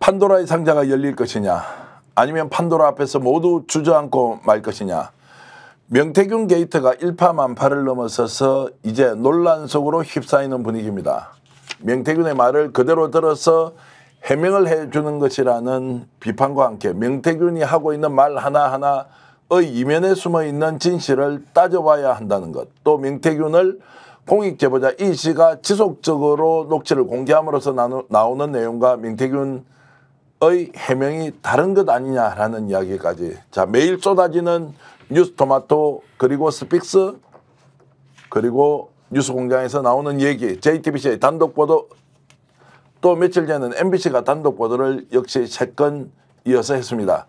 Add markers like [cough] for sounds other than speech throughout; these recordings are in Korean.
판도라의 상자가 열릴 것이냐 아니면 판도라 앞에서 모두 주저앉고 말 것이냐 명태균 게이트가 일파만파를 넘어서서 이제 논란 속으로 휩싸이는 분위기입니다. 명태균의 말을 그대로 들어서 해명을 해주는 것이라는 비판과 함께 명태균이 하고 있는 말 하나하나의 이면에 숨어있는 진실을 따져봐야 한다는 것 또 명태균을 공익제보자 이 씨가 지속적으로 녹취를 공개함으로써 나오는 내용과 명태균 의 해명이 다른 것 아니냐라는 이야기까지 자 매일 쏟아지는 뉴스 토마토 그리고 스픽스 그리고 뉴스 공장에서 나오는 얘기 JTBC의 단독 보도 또 며칠 전에는 MBC가 단독 보도를 역시 세건 이어서 했습니다.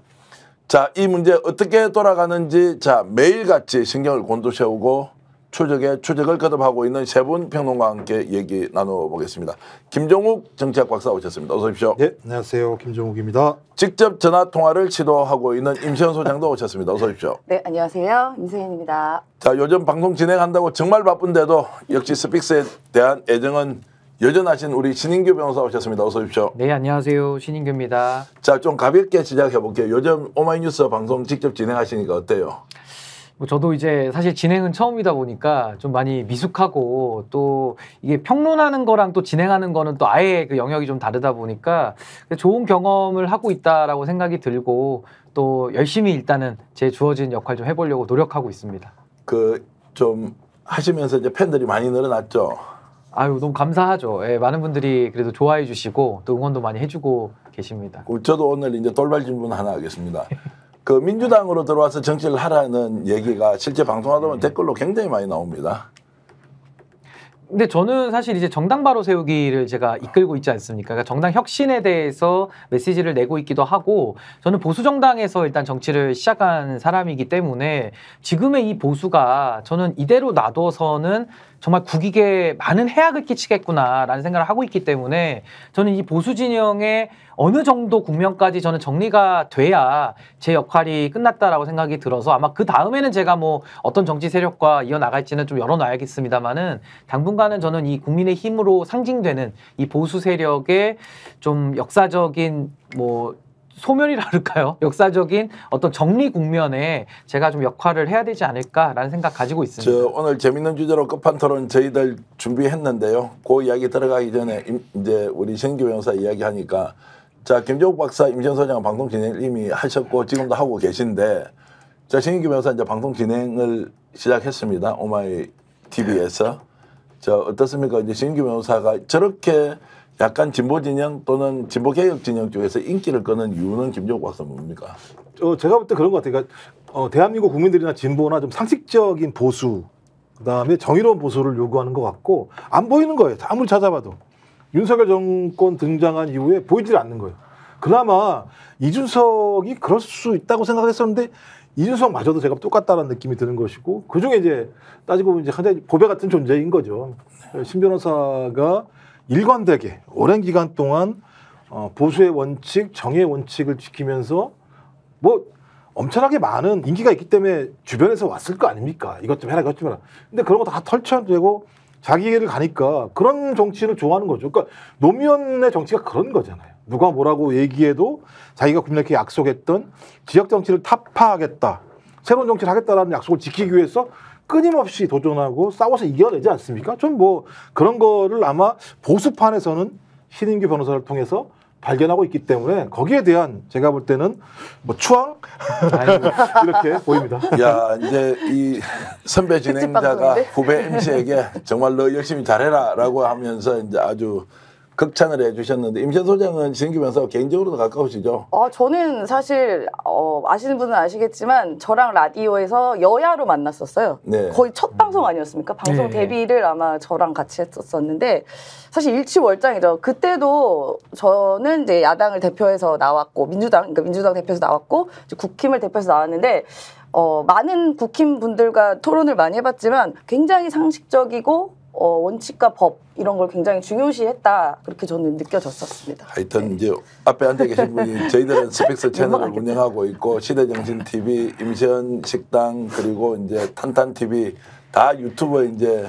자, 이 문제 어떻게 돌아가는지 자, 매일같이 신경을 곤두세우고 추적의 추적을 거듭하고 있는 세 분 평론가와 함께 얘기 나눠보겠습니다. 김종욱 정치학 박사 오셨습니다. 어서 오십시오. 네, 안녕하세요. 김종욱입니다. 직접 전화 통화를 시도하고 있는 임세현 소장도 오셨습니다. 어서 오십시오. 네, 안녕하세요. 임세현입니다. 자, 요즘 방송 진행한다고 정말 바쁜데도 역시 스픽스에 대한 애정은 여전하신 우리 신인규 변호사 오셨습니다. 어서 오십시오. 네, 안녕하세요. 신인규입니다. 자, 좀 가볍게 시작해 볼게요. 요즘 오마이뉴스 방송 직접 진행하시니까 어때요? 뭐 저도 이제 사실 진행은 처음이다 보니까 좀 많이 미숙하고 또 이게 평론하는 거랑 또 진행하는 거는 또 아예 그 영역이 좀 다르다 보니까 좋은 경험을 하고 있다라고 생각이 들고 또 열심히 일단은 제 주어진 역할 좀 해보려고 노력하고 있습니다. 그 좀 하시면서 이제 팬들이 많이 늘어났죠. 아유 너무 감사하죠. 예, 많은 분들이 그래도 좋아해 주시고 또 응원도 많이 해주고 계십니다. 저도 오늘 이제 돌발 질문 하나 하겠습니다. [laughs] 그 민주당으로 들어와서 정치를 하라는 얘기가 실제 방송하다 보면 음. 댓글로 굉장히 많이 나옵니다. 근데 저는 사실 이제 정당 바로 세우기를 제가 이끌고 있지 않습니까? 그러니까 정당 혁신에 대해서 메시지를 내고 있기도 하고 저는 보수 정당에서 일단 정치를 시작한 사람이기 때문에 지금의 이 보수가 저는 이대로 놔둬서는 정말 국익에 많은 해악을 끼치겠구나라는 생각을 하고 있기 때문에 저는 이 보수 진영의 어느 정도 국면까지 저는 정리가 돼야 제 역할이 끝났다라고 생각이 들어서 아마 그 다음에는 제가 뭐 어떤 정치 세력과 이어나갈지는 좀 열어놔야겠습니다만은 당분간은 저는 이 국민의 힘으로 상징되는 이 보수 세력의 좀 역사적인 뭐 소멸이라 그까요 역사적인 어떤 정리 국면에 제가 좀 역할을 해야 되지 않을까라는 생각 가지고 있습니다. 오늘 재밌는 주제로 끝판 토론 저희들 준비했는데요. 그 이야기 들어가기 전에 이제 우리 신규 변호사 이야기 하니까 자 김종국 박사, 임전 소장 방송 진행 이미 하셨고 지금도 하고 계신데 자 신규 변호사 이제 방송 진행을 시작했습니다. 오마이 TV에서 자 어떻습니까? 이제 신규 변호사가 저렇게 약간 진보 진영 또는 진보 개혁 진영 쪽에서 인기를 끄는 이유는 김종국 박사 뭡니까? 어, 제가 볼 때 그런 것 같아요. 그러니까 어, 대한민국 국민들이나 진보나 좀 상식적인 보수, 그 다음에 정의로운 보수를 요구하는 것 같고 안 보이는 거예요. 아무리 찾아봐도 윤석열 정권 등장한 이후에 보이질 않는 거예요. 그나마 이준석이 그럴 수 있다고 생각했었는데 이준석마저도 제가 똑같다는 느낌이 드는 것이고 그중에 이제 따지고 보면 이제 한장 보배 같은 존재인 거죠. 신 변호사가 일관되게 오랜 기간 동안 어, 보수의 원칙, 정의의 원칙을 지키면서 뭐 엄청나게 많은 인기가 있기 때문에 주변에서 왔을 거 아닙니까? 이것 좀 해라, 이것 좀 해라. 근데 그런 거 다 털쳐되고 자기 길을 가니까 그런 정치를 좋아하는 거죠. 그러니까 노무현의 정치가 그런 거잖아요. 누가 뭐라고 얘기해도 자기가 국민에게 약속했던 지역 정치를 타파하겠다, 새로운 정치를 하겠다라는 약속을 지키기 위해서 끊임없이 도전하고 싸워서 이겨내지 않습니까? 전 뭐 그런 거를 아마 보수판에서는 신임규 변호사를 통해서 발견하고 있기 때문에 거기에 대한 제가 볼 때는 뭐 추앙 [laughs] 이렇게 보입니다. 야 이제 이 선배 진행자가 후배 MC에게 정말 너 열심히 잘해라라고 하면서 이제 아주 극찬을 해주셨는데 임신 소장은 생기면서 개인적으로도 가까우시죠? 어, 저는 사실 어, 아시는 분은 아시겠지만 저랑 라디오에서 여야로 만났었어요. 네. 거의 첫 방송 음. 아니었습니까? 방송 네. 데뷔를 아마 저랑 같이 했었었는데 사실 일치월장이죠. 그때도 저는 이제 야당을 대표해서 나왔고 민주당 그러니까 민주당 대표에서 나왔고 국힘을 대표해서 나왔는데 어, 많은 국힘 분들과 토론을 많이 해봤지만 굉장히 상식적이고 어, 원칙과 법 이런 걸 굉장히 중요시했다 그렇게 저는 느껴졌었습니다. 하여튼 네. 이제 앞에 앉아 계신 분이 [laughs] 저희들은 스펙스 채널을 운영하고 있고 시대정신 TV, 임시현 식당 그리고 이제 탄탄 TV 다유튜브 이제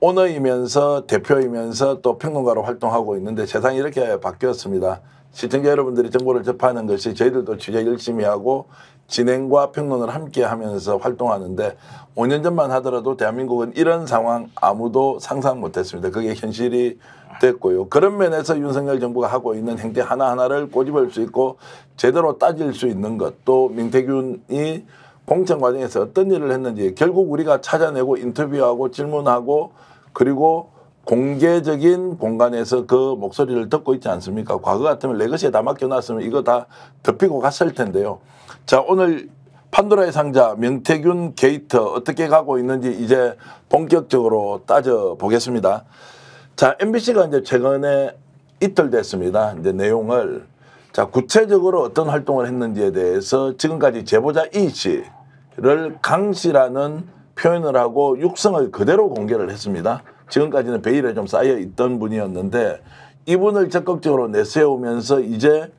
오너이면서 대표이면서 또 평론가로 활동하고 있는데 세상이 이렇게 바뀌었습니다. 시청자 여러분들이 정보를 접하는 것이 저희들도 취재 열심히 하고 진행과 평론을 함께 하면서 활동하는데 5년 전만 하더라도 대한민국은 이런 상황 아무도 상상 못했습니다. 그게 현실이 됐고요. 그런 면에서 윤석열 정부가 하고 있는 행태 하나하나를 꼬집을 수 있고 제대로 따질 수 있는 것 또 민태균이 공천 과정에서 어떤 일을 했는지 결국 우리가 찾아내고 인터뷰하고 질문하고 그리고 공개적인 공간에서 그 목소리를 듣고 있지 않습니까? 과거 같으면 레거시에 다 맡겨놨으면 이거 다 덮이고 갔을 텐데요. 자 오늘 판도라의 상자 명태균 게이트 어떻게 가고 있는지 이제 본격적으로 따져보겠습니다. 자 MBC가 이제 최근에 이틀 됐습니다. 이제 내용을 자 구체적으로 어떤 활동을 했는지에 대해서 지금까지 제보자 이 씨를 강 씨라는 표현을 하고 육성을 그대로 공개를 했습니다. 지금까지는 베일에 좀 쌓여 있던 분이었는데 이분을 적극적으로 내세우면서 이제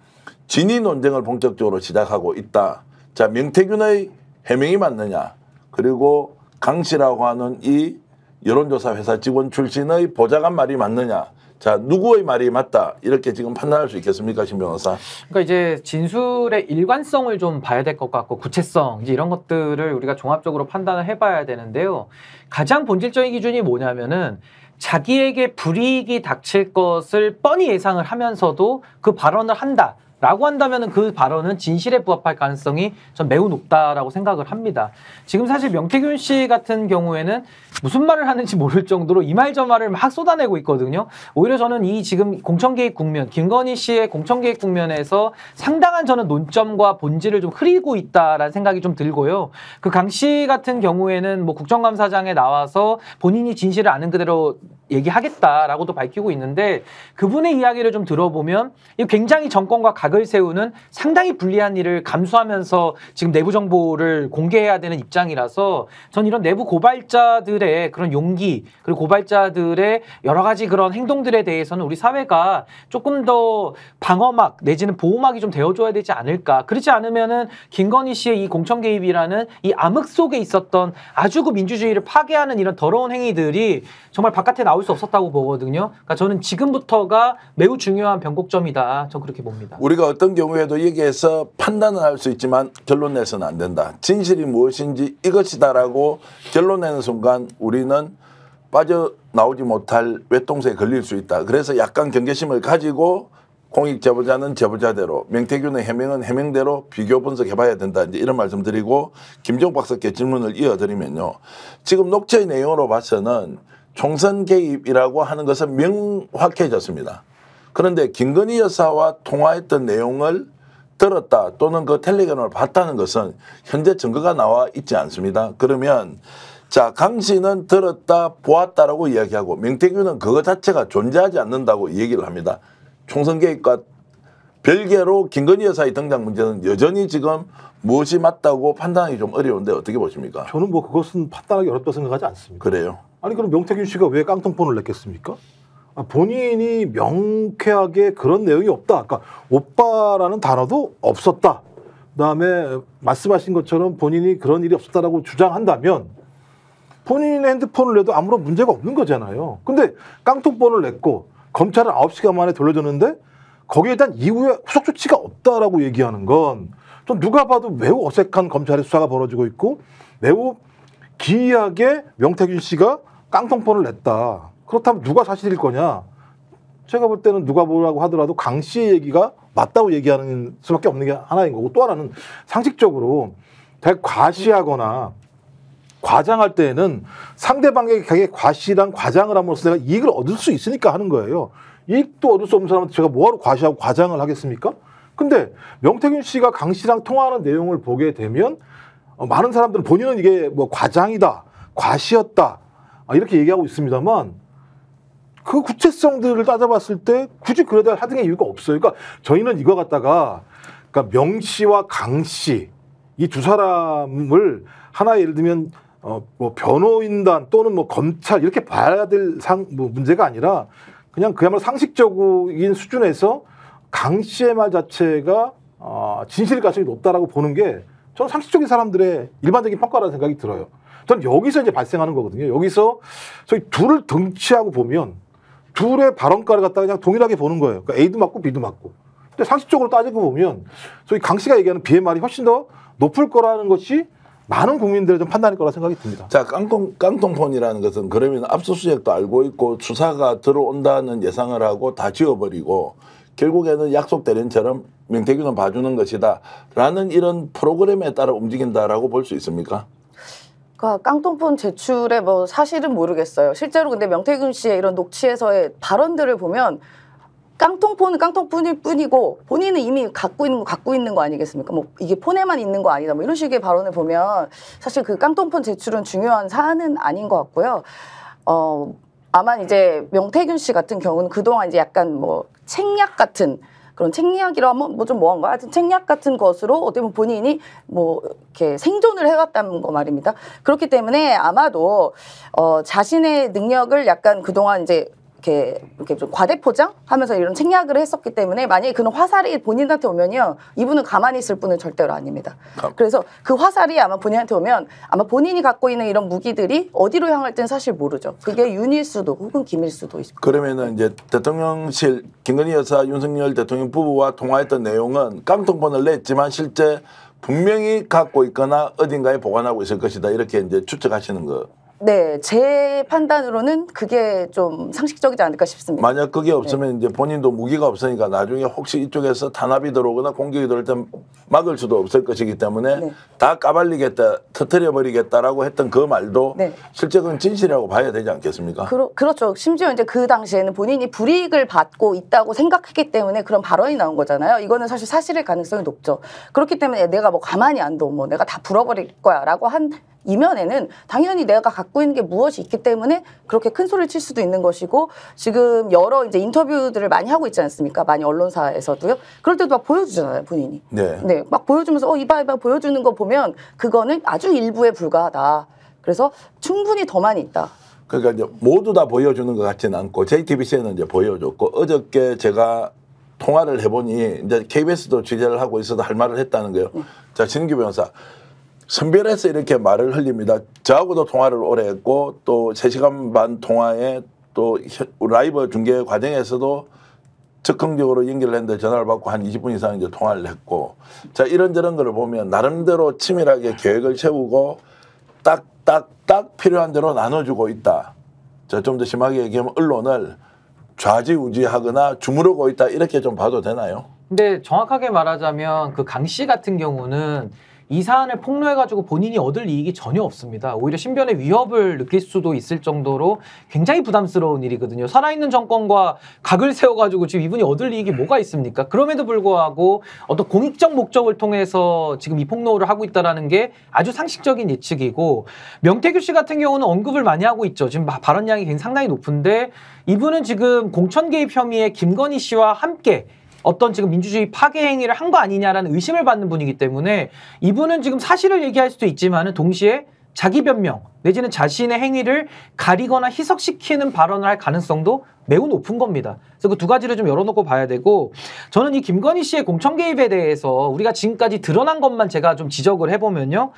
진위 논쟁을 본격적으로 시작하고 있다. 자, 명태균의 해명이 맞느냐? 그리고 강 씨라고 하는 이 여론조사 회사 직원 출신의 보좌관 말이 맞느냐? 자 누구의 말이 맞다 이렇게 지금 판단할 수 있겠습니까 신 변호사? 그러니까 이제 진술의 일관성을 좀 봐야 될 것 같고 구체성 이제 이런 것들을 우리가 종합적으로 판단을 해봐야 되는데요. 가장 본질적인 기준이 뭐냐면은 자기에게 불이익이 닥칠 것을 뻔히 예상을 하면서도 그 발언을 한다. 라고 한다면 그 발언은 진실에 부합할 가능성이 전 매우 높다라고 생각을 합니다. 지금 사실 명태균 씨 같은 경우에는 무슨 말을 하는지 모를 정도로 이말저 말을 막 쏟아내고 있거든요. 오히려 저는 이 지금 공천개입 국면, 김건희 씨의 공천개입 국면에서 상당한 저는 논점과 본질을 좀 흐리고 있다라는 생각이 좀 들고요. 그 강 씨 같은 경우에는 뭐 국정감사장에 나와서 본인이 진실을 아는 그대로 얘기하겠다라고도 밝히고 있는데 그분의 이야기를 좀 들어보면 굉장히 정권과 가 각을 세우는 상당히 불리한 일을 감수하면서 지금 내부 정보를 공개해야 되는 입장이라서 전 이런 내부 고발자들의 그런 용기 그리고 고발자들의 여러 가지 그런 행동들에 대해서는 우리 사회가 조금 더 방어막 내지는 보호막이 좀 되어줘야 되지 않을까 그렇지 않으면은 김건희 씨의 이 공천 개입이라는 이 암흑 속에 있었던 아주 그 민주주의를 파괴하는 이런 더러운 행위들이 정말 바깥에 나올 수 없었다고 보거든요. 그러니까 저는 지금부터가 매우 중요한 변곡점이다. 전 그렇게 봅니다. 우리 우리가 어떤 경우에도 여기에서 판단을 할 수 있지만 결론 내서는 안 된다. 진실이 무엇인지 이것이다라고 결론 내는 순간 우리는 빠져나오지 못할 외통세에 걸릴 수 있다. 그래서 약간 경계심을 가지고 공익 제보자는 제보자대로 명태균의 해명은 해명대로 비교 분석해봐야 된다 이제 이런 말씀 드리고 김종 박사께 질문을 이어드리면요 지금 녹취의 내용으로 봐서는 총선 개입이라고 하는 것은 명확해졌습니다 그런데 김건희 여사와 통화했던 내용을 들었다 또는 그 텔레그램을 봤다는 것은 현재 증거가 나와 있지 않습니다. 그러면 자, 강 씨는 들었다, 보았다라고 이야기하고 명태균은 그거 자체가 존재하지 않는다고 얘기를 합니다. 총선 계획과 별개로 김건희 여사의 등장 문제는 여전히 지금 무엇이 맞다고 판단하기 좀 어려운데 어떻게 보십니까? 저는 뭐 그것은 판단하기 어렵다 고 생각하지 않습니다. 그래요? 아니 그럼 명태균 씨가 왜 깡통폰을 냈겠습니까? 아, 본인이 명쾌하게 그런 내용이 없다. 그러니까 오빠라는 단어도 없었다. 그다음에 말씀하신 것처럼 본인이 그런 일이 없었다라고 주장한다면 본인의 핸드폰을 내도 아무런 문제가 없는 거잖아요. 근데 깡통번을 냈고 검찰을 아홉 시간 만에 돌려줬는데 거기에 대한 이후에 후속 조치가 없다라고 얘기하는 건 좀 누가 봐도 매우 어색한 검찰의 수사가 벌어지고 있고 매우 기이하게 명태균 씨가 깡통폰을 냈다. 그렇다면 누가 사실일 거냐? 제가 볼 때는 누가 보라고 하더라도 강 씨의 얘기가 맞다고 얘기하는 수밖에 없는 게 하나인 거고 또 하나는 상식적으로 되게 과시하거나 과장할 때에는 상대방에게 과시랑 과장을 함으로써 내가 이익을 얻을 수 있으니까 하는 거예요. 이익도 얻을 수 없는 사람한테 제가 뭐하러 과시하고 과장을 하겠습니까? 근데 명태균 씨가 강 씨랑 통화하는 내용을 보게 되면 어, 많은 사람들은 본인은 이게 뭐 과장이다, 과시였다 아, 이렇게 얘기하고 있습니다만 그 구체성들을 따져봤을 때 굳이 그러다 하등의 이유가 없어요. 그러니까 저희는 이거 갖다가 그러니까 명 씨와 강 씨 이 두 사람을 하나 예를 들면 어뭐 변호인단 또는 뭐 검찰 이렇게 봐야 될상뭐 문제가 아니라 그냥 그야말로 상식적인 수준에서 강 씨의 말 자체가 어, 진실 가능성이 높다라고 보는 게 저는 상식적인 사람들의 일반적인 평가라는 생각이 들어요. 저는 여기서 이제 발생하는 거거든요. 여기서 저희 둘을 등치하고 보면 둘의 발언가를 갖다가 그냥 동일하게 보는 거예요. 그러니까 A도 맞고 B도 맞고. 근데 상식적으로 따지고 보면 소위 강 씨가 얘기하는 BMR이 훨씬 더 높을 거라는 것이 많은 국민들의 좀 판단일 거라 생각이 듭니다. 자, 깡통, 깡통폰이라는 것은 그러면 압수수색도 알고 있고 수사가 들어온다는 예상을 하고 다 지워버리고 결국에는 약속대련처럼 명태균은 봐주는 것이다 라는 이런 프로그램에 따라 움직인다라고 볼 수 있습니까? 그러니까 깡통폰 제출에뭐 사실은 모르겠어요. 실제로 근데 명태균 씨의 이런 녹취에서의 발언들을 보면 깡통폰은 깡통폰일 뿐이고 본인은 이미 갖고 있는 거 갖고 있는 거 아니겠습니까? 뭐 이게 폰에만 있는 거 아니다. 뭐 이런 식의 발언을 보면 사실 그 깡통폰 제출은 중요한 사안은 아닌 것 같고요. 어 아마 이제 명태균 씨 같은 경우는 그동안 이제 약간 뭐 책략 같은 그런 책략이라 하면 뭐 좀 뭐한 거야? 하여튼 책략 같은 것으로 어떻게 보면 본인이 뭐 이렇게 생존을 해왔다는 거 말입니다. 그렇기 때문에 아마도 어, 자신의 능력을 약간 그동안 이제 이렇게 이렇게 좀 과대포장하면서 이런 책략을 했었기 때문에 만약에 그런 화살이 본인한테 오면요 이분은 가만히 있을 분은 절대로 아닙니다. 아. 그래서 그 화살이 아마 본인한테 오면 아마 본인이 갖고 있는 이런 무기들이 어디로 향할지는 사실 모르죠. 그게 윤일 수도 혹은 김일 수도 있습니다. 그러면은 이제 대통령실 김건희 여사 윤석열 대통령 부부와 통화했던 내용은 깡통본을 냈지만 실제 분명히 갖고 있거나 어딘가에 보관하고 있을 것이다 이렇게 이제 추측하시는 거. 네, 제 판단으로는 그게 좀 상식적이지 않을까 싶습니다. 만약 그게 네. 없으면 이제 본인도 무기가 없으니까 나중에 혹시 이쪽에서 탄압이 들어오거나 공격이 들어올 때 막을 수도 없을 것이기 때문에 네. 다 까발리겠다, 터트려버리겠다라고 했던 그 말도 네. 실제 그건 진실이라고 봐야 되지 않겠습니까? 그러, 그렇죠. 심지어 이제 그 당시에는 본인이 불이익을 받고 있다고 생각했기 때문에 그런 발언이 나온 거잖아요. 이거는 사실 사실일 가능성이 높죠. 그렇기 때문에 내가 뭐 가만히 안 둬, 뭐 내가 다 불어버릴 거야라고 한 이면에는 당연히 내가 갖고 있는 게 무엇이 있기 때문에 그렇게 큰 소리를 칠 수도 있는 것이고 지금 여러 이제 인터뷰들을 많이 하고 있지 않습니까? 많이 언론사에서도요. 그럴 때도 막 보여주잖아요, 본인이. 네. 네. 막 보여주면서 어, 이봐, 이봐 보여주는 거 보면 그거는 아주 일부에 불과하다. 그래서 충분히 더 많이 있다. 그러니까 이제 모두 다 보여주는 것 같지는 않고 JTBC에는 이제 보여줬고 어저께 제가 통화를 해보니 이제 KBS도 취재를 하고 있어도 할 말을 했다는 거예요. 네. 자, 진규 변호사, 선별해서 이렇게 말을 흘립니다. 저하고도 통화를 오래 했고 또 3시간 반 통화에 또 라이브 중계 과정에서도 즉흥적으로 연결을 했는데 전화를 받고 한 20분 이상 이제 통화를 했고 자 이런저런 거 보면 나름대로 치밀하게 계획을 세우고 딱딱딱 필요한 대로 나눠주고 있다. 좀더 심하게 얘기하면 언론을 좌지우지하거나 주무르고 있다 이렇게 좀 봐도 되나요? 근데 정확하게 말하자면 그 강 씨 같은 경우는 이 사안을 폭로해가지고 본인이 얻을 이익이 전혀 없습니다. 오히려 신변의 위협을 느낄 수도 있을 정도로 굉장히 부담스러운 일이거든요. 살아있는 정권과 각을 세워가지고 지금 이분이 얻을 이익이 뭐가 있습니까? 그럼에도 불구하고 어떤 공익적 목적을 통해서 지금 이 폭로를 하고 있다라는 게 아주 상식적인 예측이고 명태규 씨 같은 경우는 언급을 많이 하고 있죠. 지금 발언량이 굉장히 상당히 높은데 이분은 지금 공천 개입 혐의에 김건희 씨와 함께 어떤 지금 민주주의 파괴 행위를 한 거 아니냐라는 의심을 받는 분이기 때문에 이분은 지금 사실을 얘기할 수도 있지만은 동시에 자기 변명 내지는 자신의 행위를 가리거나 희석시키는 발언을 할 가능성도 매우 높은 겁니다. 그래서 그 두 가지를 좀 열어놓고 봐야 되고 저는 이 김건희 씨의 공천 개입에 대해서 우리가 지금까지 드러난 것만 제가 좀 지적을 해보면요.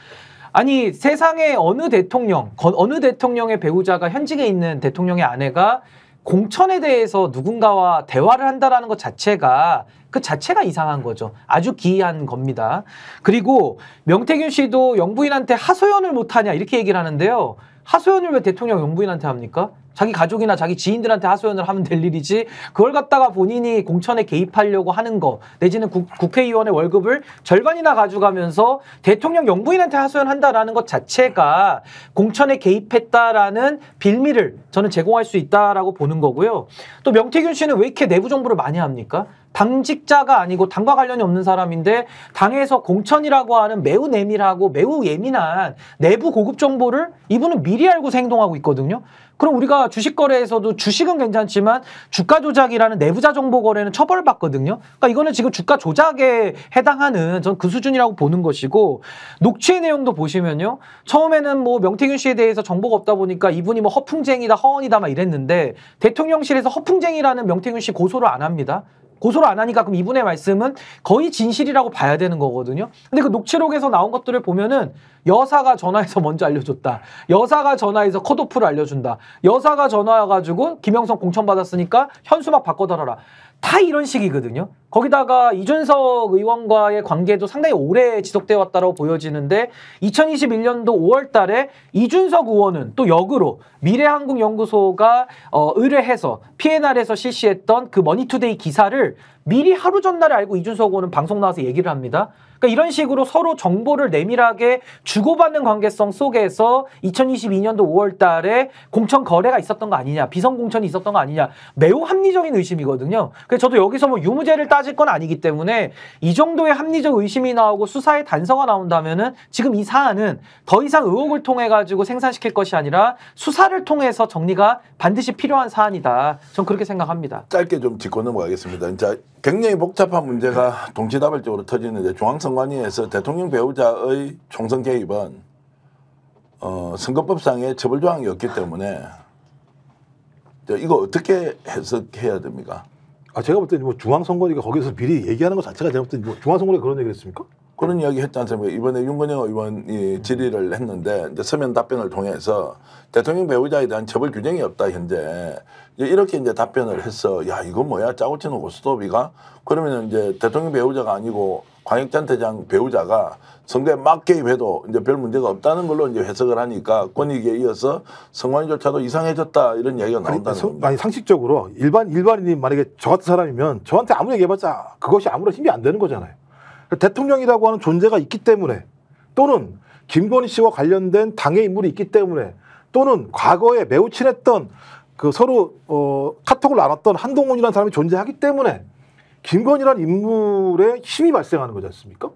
아니 세상에 어느 대통령, 어느 대통령의 배우자가 현직에 있는 대통령의 아내가 공천에 대해서 누군가와 대화를 한다라는 것 자체가 그 자체가 이상한 거죠. 아주 기이한 겁니다. 그리고 명태균 씨도 영부인한테 하소연을 못하냐 이렇게 얘기를 하는데요. 하소연을 왜 대통령 영부인한테 합니까? 자기 가족이나 자기 지인들한테 하소연을 하면 될 일이지 그걸 갖다가 본인이 공천에 개입하려고 하는 거 내지는 국, 국회의원의 월급을 절반이나 가져가면서 대통령 영부인한테 하소연한다라는 것 자체가 공천에 개입했다라는 빌미를 저는 제공할 수 있다라고 보는 거고요. 또 명태균 씨는 왜 이렇게 내부 정보를 많이 합니까? 당직자가 아니고 당과 관련이 없는 사람인데 당에서 공천이라고 하는 매우 내밀하고 매우 예민한 내부 고급 정보를 이분은 미리 알고 행동하고 있거든요. 그럼 우리가 주식 거래에서도 주식은 괜찮지만 주가 조작이라는 내부자 정보 거래는 처벌받거든요. 그러니까 이거는 지금 주가 조작에 해당하는 전 그 수준이라고 보는 것이고 녹취 내용도 보시면요. 처음에는 뭐 명태균 씨에 대해서 정보가 없다 보니까 이분이 뭐 허풍쟁이다 허언이다 막 이랬는데 대통령실에서 허풍쟁이라는 명태균 씨 고소를 안 합니다. 고소를 안 하니까 그럼 이분의 말씀은 거의 진실이라고 봐야 되는 거거든요. 근데 그 녹취록에서 나온 것들을 보면은 여사가 전화해서 먼저 알려줬다. 여사가 전화해서 컷오프를 알려준다. 여사가 전화와가지고 김영선 공천 받았으니까 현수막 바꿔달아라. 다 이런 식이거든요. 거기다가 이준석 의원과의 관계도 상당히 오래 지속돼 왔다고 보여지는데 2021년도 5월 달에 이준석 의원은 또 역으로 미래한국연구소가 어, 의뢰해서 PNR에서 실시했던 그 머니투데이 기사를 미리 하루 전날에 알고 이준석 의원은 방송 나와서 얘기를 합니다. 그러니까 이런 식으로 서로 정보를 내밀하게 주고받는 관계성 속에서 2022년도 5월 달에 공천 거래가 있었던 거 아니냐, 비선 공천이 있었던 거 아니냐, 매우 합리적인 의심이거든요. 그래서 저도 여기서 뭐 유무죄를 따 따질 건 아니기 때문에 이 정도의 합리적 의심이 나오고 수사의 단서가 나온다면은 지금 이 사안은 더 이상 의혹을 통해 가지고 생산시킬 것이 아니라 수사를 통해서 정리가 반드시 필요한 사안이다. 전 그렇게 생각합니다. 짧게 좀 짚고 넘어가겠습니다. 자, 굉장히 복잡한 문제가 동시다발적으로 터지는데 중앙선관위에서 대통령 배우자의 총선 개입은 어, 선거법상의 처벌 조항이 없기 때문에 이거 어떻게 해석해야 됩니까? 아, 제가 볼 때는 뭐 중앙선거니까 거기서 미리 얘기하는 것 자체가 제가 볼 때는 뭐 중앙선거에 그런 얘기를 했습니까? 그런 이야기 했다는 셈이에 이번에 윤건영 의원이 질의를 했는데 이제 서면 답변을 통해서 대통령 배우자에 대한 처벌 규정이 없다 현재 이렇게 이제 답변을 해서 야 이거 뭐야 짜고 치는 고스톱이가 그러면 이제 대통령 배우자가 아니고 광역찬 대장 배우자가 선거에 막 개입해도 이제 별 문제가 없다는 걸로 이제 해석을 하니까 권익에 이어서 성관조차도 이상해졌다 이런 이야기가 나온다는 아니, 겁니다. 아니 상식적으로 일반 일반인이 만약에 저 같은 사람이면 저한테 아무 얘기해봤자 그것이 아무런 힘이 안 되는 거잖아요. 그러니까 대통령이라고 하는 존재가 있기 때문에 또는 김건희 씨와 관련된 당의 인물이 있기 때문에 또는 과거에 매우 친했던 그 서로 어, 카톡을 나눴던 한동훈이라는 사람이 존재하기 때문에 김건희란 인물의 힘이 발생하는 거지 않습니까?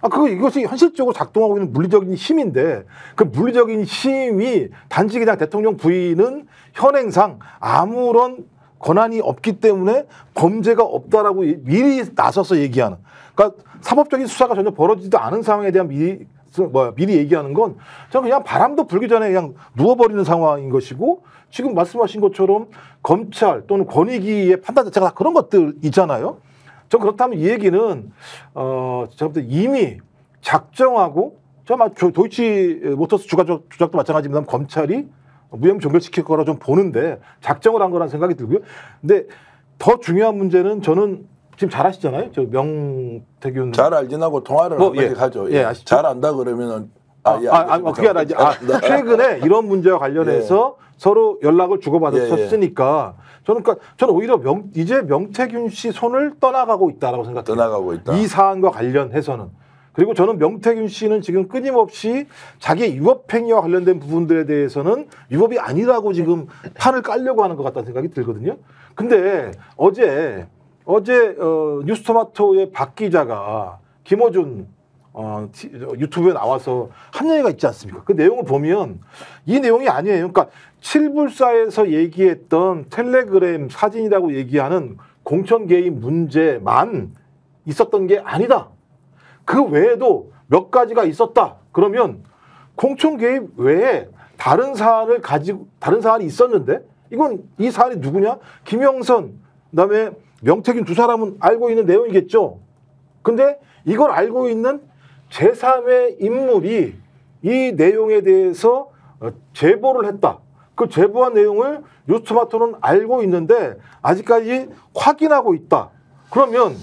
아, 그, 이것이 현실적으로 작동하고 있는 물리적인 힘인데, 그 물리적인 힘이 단지 그냥 대통령 부인은 현행상 아무런 권한이 없기 때문에 범죄가 없다라고 미리 나서서 얘기하는. 그러니까 사법적인 수사가 전혀 벌어지지도 않은 상황에 대한 미리 뭐 미리 얘기하는 건 저는 그냥 바람도 불기 전에 그냥 누워버리는 상황인 것이고 지금 말씀하신 것처럼 검찰 또는 권익위의 판단 자체가 그런 것들 있잖아요. 전 그렇다면 이 얘기는 어 제가 볼때 이미 작정하고 저 마 도이치 모터스 주가 조작도 마찬가지입니다. 검찰이 무혐의 종결시킬 거라 좀 보는데 작정을 한거라는 생각이 들고요. 근데 더 중요한 문제는 저는 지금 잘 아시잖아요. 저 명태균 잘 알진 하고 통화를 뭐, 예. 하죠. 예. 예, 아시죠? 잘 안다 그러면은 아, 예, 아, 그게 아니라 이 아, 아 최근에 [laughs] 이런 문제와 관련해서 예. 서로 연락을 주고받았었으니까 예, 예. 저는 그러니까 저는 오히려 명, 이제 명태균 씨 손을 떠나가고 있다라고 생각해요. 떠나가고 있다. 이 사안과 관련해서는 그리고 저는 명태균 씨는 지금 끊임없이 자기 유업행위와 관련된 부분들에 대해서는 유법이 아니라고 지금 판을 깔려고 하는 것 같다는 생각이 들거든요. 근데 어제 어제 어, 뉴스토마토의 박 기자가 김호준 어, 유튜브에 나와서 한 얘기가 있지 않습니까? 그 내용을 보면 이 내용이 아니에요. 그러니까 칠불사에서 얘기했던 텔레그램 사진이라고 얘기하는 공천 개입 문제만 있었던 게 아니다. 그 외에도 몇 가지가 있었다. 그러면 공천 개입 외에 다른 사안을 가지고 다른 사안이 있었는데 이건 이 사안이 누구냐? 김영선 그다음에 명태균 두 사람은 알고 있는 내용이겠죠. 근데 이걸 알고 있는 제3의 인물이 이 내용에 대해서 어, 제보를 했다. 그 제보한 내용을 뉴스마토는 알고 있는데 아직까지 확인하고 있다. 그러면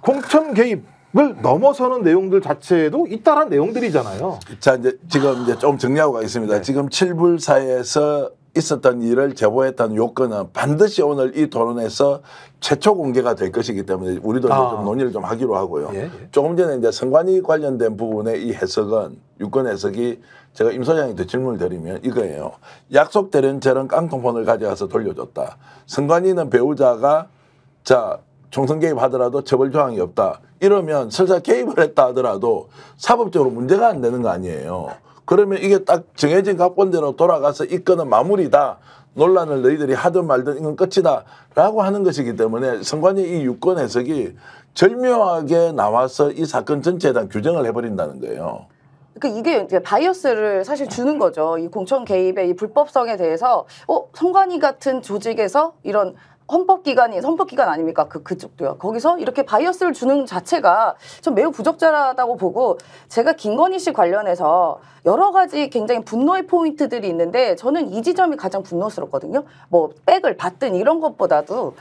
공천 개입을 넘어서는 내용들 자체에도 있다란 내용들이잖아요. 자 이제 지금 이제 좀 정리하고 가겠습니다. 네. 지금 7불사에서 있었던 일을 제보했던 요건은 반드시 오늘 이 토론에서 최초 공개가 될 것이기 때문에 우리도 아. 좀 논의를 좀 하기로 하고요. 예, 예. 조금 전에 이제 선관위 관련된 부분의 이 해석은 유권 해석이 제가 임 소장한테 질문을 드리면 이거예요. 약속되는 저런 깡통폰을 가져가서 돌려줬다. 선관위는 배우자가 자 총선 개입하더라도 처벌 조항이 없다. 이러면 설사 개입을 했다 하더라도 사법적으로 문제가 안 되는 거 아니에요. 그러면 이게 딱 정해진 각본대로 돌아가서 이 건은 마무리다. 논란을 너희들이 하든 말든 이건 끝이다. 라고 하는 것이기 때문에 선관위 이 유권 해석이 절묘하게 나와서 이 사건 전체에 대한 규정을 해버린다는 거예요. 그러니까 이게 바이어스를 사실 주는 거죠. 이 공천 개입의 이 불법성에 대해서 어 선관위 같은 조직에서 이런 헌법기관이 헌법기관 아닙니까 그 그쪽도요 거기서 이렇게 바이어스를 주는 자체가 좀 매우 부적절하다고 보고 제가 김건희 씨 관련해서 여러 가지 굉장히 분노의 포인트들이 있는데 저는 이 지점이 가장 분노스럽거든요 뭐 백을 받든 이런 것보다도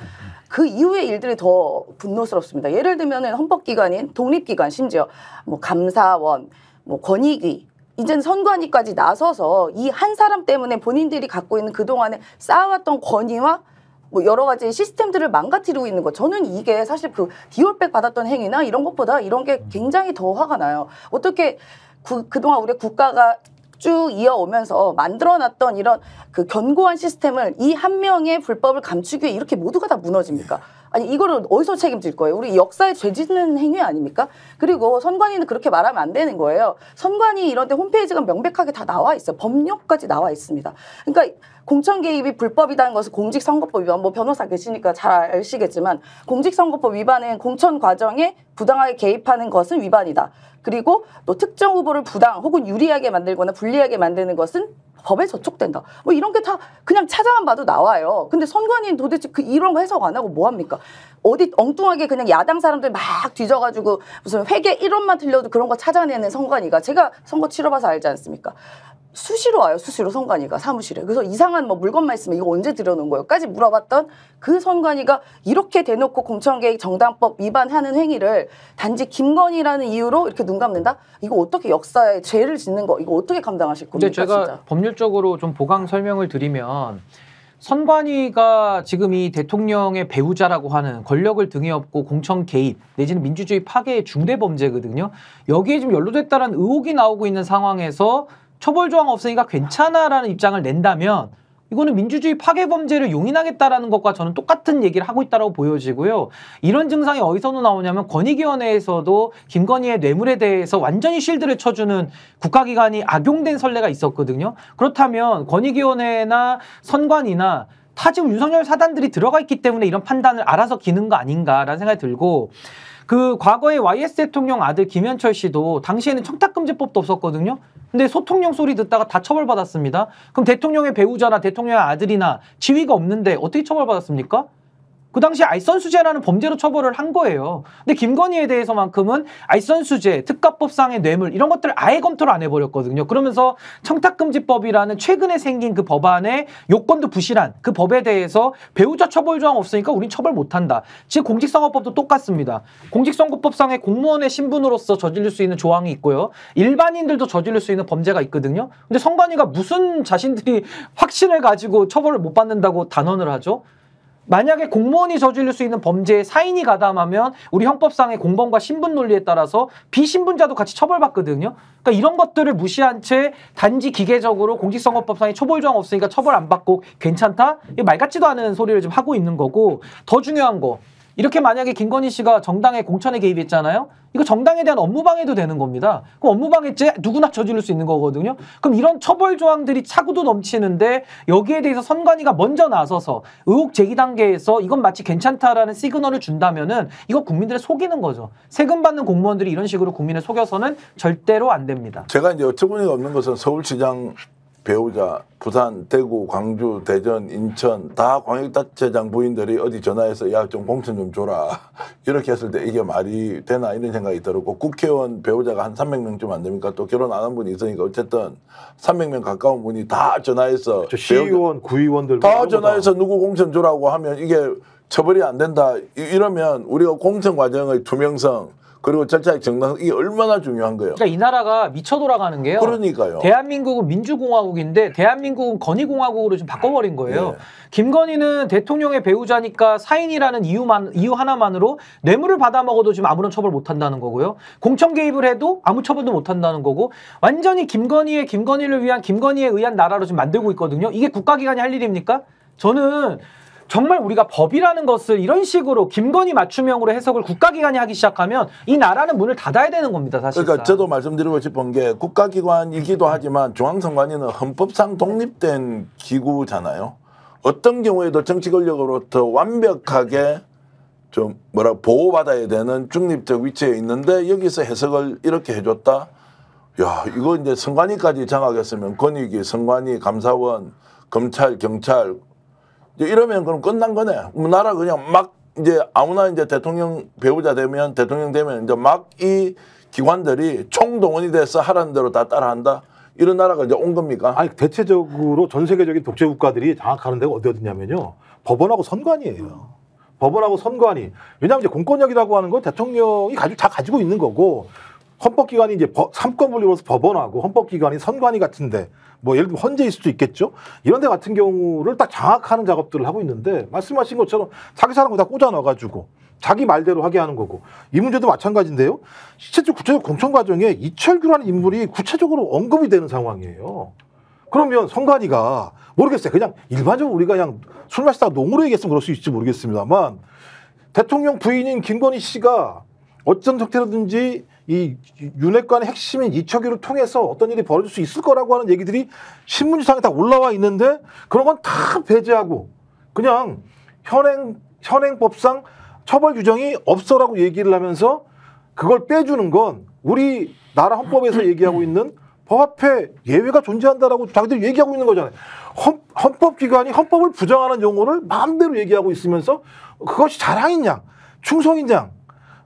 그 이후의 일들이 더 분노스럽습니다 예를 들면 은 헌법기관인 독립기관 심지어 뭐 감사원 뭐 권익위 이젠 선관위까지 나서서 이 한 사람 때문에 본인들이 갖고 있는 그동안에 쌓아왔던 권위와 뭐 여러 가지 시스템들을 망가뜨리고 있는 거 저는 이게 사실 그 디올백 받았던 행위나 이런 것보다 이런 게 굉장히 더 화가 나요. 어떻게 그, 그동안 우리 국가가 쭉 이어오면서 만들어놨던 이런 그 견고한 시스템을 이 한 명의 불법을 감추기 위해 이렇게 모두가 다 무너집니까? 아니 이거를 어디서 책임질 거예요? 우리 역사에 죄짓는 행위 아닙니까? 그리고 선관위는 그렇게 말하면 안 되는 거예요. 선관위 이런데 홈페이지가 명백하게 다 나와 있어요. 법령까지 나와 있습니다. 그러니까 공천 개입이 불법이라는 것은 공직선거법 위반, 뭐 변호사 계시니까 잘 아시겠지만 공직선거법 위반은 공천 과정에 부당하게 개입하는 것은 위반이다. 그리고 또 특정 후보를 부당 혹은 유리하게 만들거나 불리하게 만드는 것은 법에 저촉된다. 뭐 이런 게 다 그냥 찾아만 봐도 나와요. 근데 선관위는 도대체 그 이런 거 해석 안 하고 뭐 합니까? 어디 엉뚱하게 그냥 야당 사람들 막 뒤져가지고 무슨 회계 이론만 틀려도 그런 거 찾아내는 선관위가 제가 선거 치러봐서 알지 않습니까? 수시로 와요 수시로 선관위가 사무실에 그래서 이상한 뭐 물건만 있으면 이거 언제 들여놓은 거예요?까지 물어봤던 그 선관위가 이렇게 대놓고 공천개혁 정당법 위반하는 행위를 단지 김건희라는 이유로 이렇게 눈 감는다? 이거 어떻게 역사에 죄를 짓는 거 이거 어떻게 감당하실 겁니까? 근데 제가 진짜? 법률적으로 좀 보강 설명을 드리면 선관위가 지금 이 대통령의 배우자라고 하는 권력을 등에 업고 공천 개입 내지는 민주주의 파괴의 중대 범죄거든요. 여기에 지금 연루됐다는 의혹이 나오고 있는 상황에서 처벌 조항 없으니까 괜찮아라는 입장을 낸다면 이거는 민주주의 파괴 범죄를 용인하겠다라는 것과 저는 똑같은 얘기를 하고 있다고 보여지고요. 이런 증상이 어디서도 나오냐면 권익위원회에서도 김건희의 뇌물에 대해서 완전히 실드를 쳐주는 국가기관이 악용된 선례가 있었거든요. 그렇다면 권익위원회나 선관이나 타 지금 윤석열 사단들이 들어가 있기 때문에 이런 판단을 알아서 기는 거 아닌가라는 생각이 들고 그 과거에 YS 대통령 아들 김현철 씨도 당시에는 청탁금지법도 없었거든요. 근데 소통령 소리 듣다가 다 처벌받았습니다. 그럼 대통령의 배우자나 대통령의 아들이나 지위가 없는데 어떻게 처벌받았습니까? 그 당시 알선수재라는 범죄로 처벌을 한 거예요. 근데 김건희에 대해서만큼은 알선수재, 특가법상의 뇌물 이런 것들을 아예 검토를 안 해버렸거든요. 그러면서 청탁금지법이라는 최근에 생긴 그 법안의 요건도 부실한 그 법에 대해서 배우자 처벌 조항 없으니까 우린 처벌 못한다. 즉 공직선거법도 똑같습니다. 공직선거법상의 공무원의 신분으로서 저질릴 수 있는 조항이 있고요. 일반인들도 저질릴 수 있는 범죄가 있거든요. 근데 성관이가 무슨 자신들이 [laughs] 확신을 가지고 처벌을 못 받는다고 단언을 하죠? 만약에 공무원이 저질릴 수 있는 범죄에 사인이 가담하면 우리 형법상의 공범과 신분 논리에 따라서 비신분자도 같이 처벌받거든요. 그러니까 이런 것들을 무시한 채 단지 기계적으로 공직선거법상의 처벌 조항 없으니까 처벌 안 받고 괜찮다? 이 말 같지도 않은 소리를 지금 하고 있는 거고 더 중요한 거 이렇게 만약에 김건희 씨가 정당의 공천에 개입했잖아요. 이거 정당에 대한 업무방해도 되는 겁니다. 그 업무방해죄 누구나 저지를 수 있는 거거든요. 그럼 이런 처벌 조항들이 차고도 넘치는데 여기에 대해서 선관위가 먼저 나서서 의혹 제기 단계에서 이건 마치 괜찮다라는 시그널을 준다면은 이거 국민들을 속이는 거죠. 세금 받는 공무원들이 이런 식으로 국민을 속여서는 절대로 안 됩니다. 제가 이제 어처구니 없는 것은 서울시장 배우자 부산, 대구, 광주, 대전, 인천 다 광역단체장 부인들이 어디 전화해서 야 좀 공천 좀 줘라 [laughs] 이렇게 했을 때 이게 말이 되나 이런 생각이 들었고 국회의원 배우자가 한 300명쯤 안 됩니까 또 결혼 안 한 분이 있으니까 어쨌든 300명 가까운 분이 다 전화해서 저 시의원, 구의원들 다 뭐 전화해서 누구 공천 주라고 하면 이게 처벌이 안 된다 이러면 우리가 공천 과정의 투명성 그리고 절차적 정당성 이 얼마나 중요한 거예요. 그러니까 이 나라가 미쳐 돌아가는 게요. 그러니까요. 대한민국은 민주공화국인데 대한민국은 건의공화국으로 좀 바꿔버린 거예요. 네. 김건희는 대통령의 배우자니까 사인이라는 이유만 이유 하나만으로 뇌물을 받아 먹어도 지금 아무런 처벌 못 한다는 거고요. 공천 개입을 해도 아무 처벌도 못 한다는 거고 완전히 김건희의 김건희를 위한 김건희에 의한 나라로 지금 만들고 있거든요. 이게 국가기관이 할 일입니까? 저는 정말 우리가 법이라는 것을 이런 식으로 김건희 맞춤형으로 해석을 국가기관이 하기 시작하면 이 나라는 문을 닫아야 되는 겁니다, 사실. 그러니까 저도 말씀드리고 싶은 게 국가기관이기도 하지만 중앙선관위는 헌법상 독립된 기구잖아요. 어떤 경우에도 정치 권력으로부터 완벽하게 좀 뭐라 보호받아야 되는 중립적 위치에 있는데 여기서 해석을 이렇게 해줬다. 야 이거 이제 선관위까지 장악했으면 권익위, 선관위, 감사원, 검찰, 경찰, 예, 이러면 그럼 끝난 거네. 뭐 나라 그냥 막 이제 아무나 이제 대통령 배우자 되면 대통령 되면 이제 막 이 기관들이 총동원이 돼서 하라는 대로 다 따라한다. 이런 나라가 이제 온 겁니까? 아니 대체적으로 전 세계적인 독재 국가들이 장악하는 데가 어디 어디냐면요 법원하고 선관위예요. 법원하고 선관위. 왜냐하면 이제 공권력이라고 하는 건 대통령이 가지고 다 가지고 있는 거고 헌법기관이 이제 삼권 분립으로서 법원하고 헌법기관이 선관위 같은데 뭐 예를 들면 헌재일 수도 있겠죠. 이런 데 같은 경우를 딱 장악하는 작업들을 하고 있는데 말씀하신 것처럼 자기 사람 거다 꽂아 넣어가지고 자기 말대로 하게 하는 거고 이 문제도 마찬가지인데요. 실제적 구체적 공천 과정에 이철규라는 인물이 구체적으로 언급이 되는 상황이에요. 그러면 성관이가 모르겠어요. 그냥 일반적으로 우리가 그냥 술 마시다가 농으로 얘기했으면 그럴 수 있을지 모르겠습니다만 대통령 부인인 김건희 씨가 어떤 형태라든지 이 윤핵관의 핵심인 이척규를 통해서 어떤 일이 벌어질 수 있을 거라고 하는 얘기들이 신문지상에 다 올라와 있는데 그런 건 다 배제하고 그냥 현행 현행법상 처벌 규정이 없어라고 얘기를 하면서 그걸 빼주는 건 우리 나라 헌법에서 얘기하고 있는 법 앞에 예외가 존재한다라고 자기들이 얘기하고 있는 거잖아요. 헌, 헌법기관이 헌법을 부정하는 용어를 마음대로 얘기하고 있으면서 그것이 자랑이냐, 충성이냐,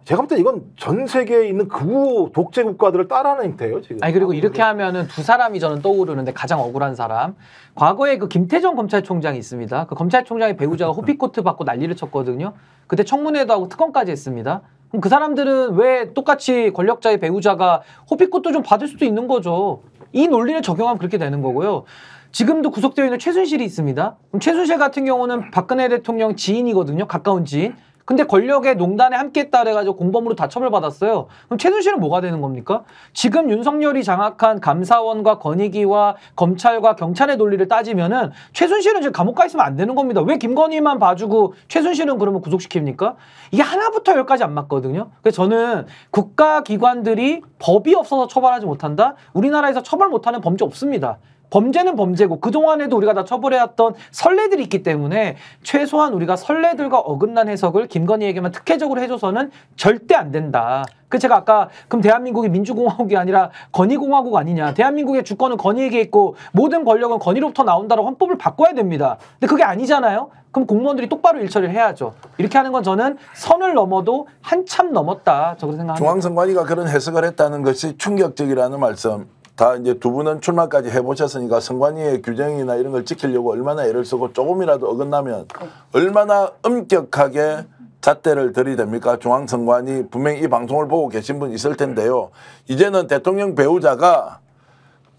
제가 볼때 이건 전 세계에 있는 극우 독재 국가들을 따라하는 행태예요 지금. 아니 그리고 이렇게 하면은 두 사람이 저는 떠오르는데 가장 억울한 사람. 과거에 그 김태정 검찰총장이 있습니다. 그 검찰총장의 배우자가 [laughs] 호피코트 받고 난리를 쳤거든요. 그때 청문회도 하고 특검까지 했습니다. 그럼 그 사람들은 왜 똑같이 권력자의 배우자가 호피코트 좀 받을 수도 있는 거죠. 이 논리를 적용하면 그렇게 되는 거고요. 지금도 구속되어 있는 최순실이 있습니다. 그럼 최순실 같은 경우는 박근혜 대통령 지인이거든요. 가까운 지인. 근데 권력의 농단에 함께따라가지고 공범으로 다 처벌받았어요. 그럼 최순실은 뭐가 되는 겁니까? 지금 윤석열이 장악한 감사원과 권익위와 검찰과 경찰의 논리를 따지면은 최순실은 지금 감옥 가 있으면 안 되는 겁니다. 왜 김건희만 봐주고 최순실은 그러면 구속시킵니까? 이게 하나부터 열까지 안 맞거든요. 그래서 저는 국가기관들이 법이 없어서 처벌하지 못한다? 우리나라에서 처벌 못하는 범죄 없습니다. 범죄는 범죄고 그동안에도 우리가 다 처벌해왔던 선례들이 있기 때문에 최소한 우리가 선례들과 어긋난 해석을 김건희에게만 특혜적으로 해줘서는 절대 안 된다. 그 제가 아까 그럼 대한민국이 민주공화국이 아니라 건의공화국 아니냐. 대한민국의 주권은 건의에게 있고 모든 권력은 건의로부터 나온다라고 헌법을 바꿔야 됩니다. 근데 그게 아니잖아요. 그럼 공무원들이 똑바로 일처리를 해야죠. 이렇게 하는 건 저는 선을 넘어도 한참 넘었다. 저그 생각합니다. 중앙선관위가 그런 해석을 했다는 것이 충격적이라는 말씀 다 이제 두 분은 출마까지 해보셨으니까 선관위의 규정이나 이런 걸 지키려고 얼마나 애를 쓰고 조금이라도 어긋나면 얼마나 엄격하게 잣대를 들이댑니까? 중앙선관위 분명히 이 방송을 보고 계신 분 있을 텐데요. 이제는 대통령 배우자가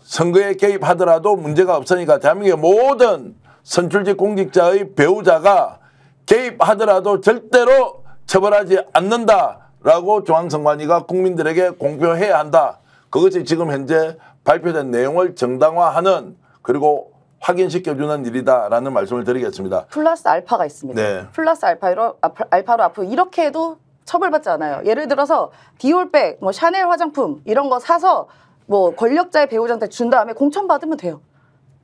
선거에 개입하더라도 문제가 없으니까 대한민국의 모든 선출직 공직자의 배우자가 개입하더라도 절대로 처벌하지 않는다라고 중앙선관위가 국민들에게 공표해야 한다. 그것이 지금 현재 발표된 내용을 정당화하는 그리고 확인시켜주는 일이다라는 말씀을 드리겠습니다. 플러스 알파가 있습니다. 네. 플러스 알파로, 아, 알파로 앞으로 이렇게 해도 처벌받지 않아요. 예를 들어서 디올백, 뭐 샤넬 화장품 이런 거 사서 뭐 권력자의 배우자한테 준 다음에 공천 받으면 돼요.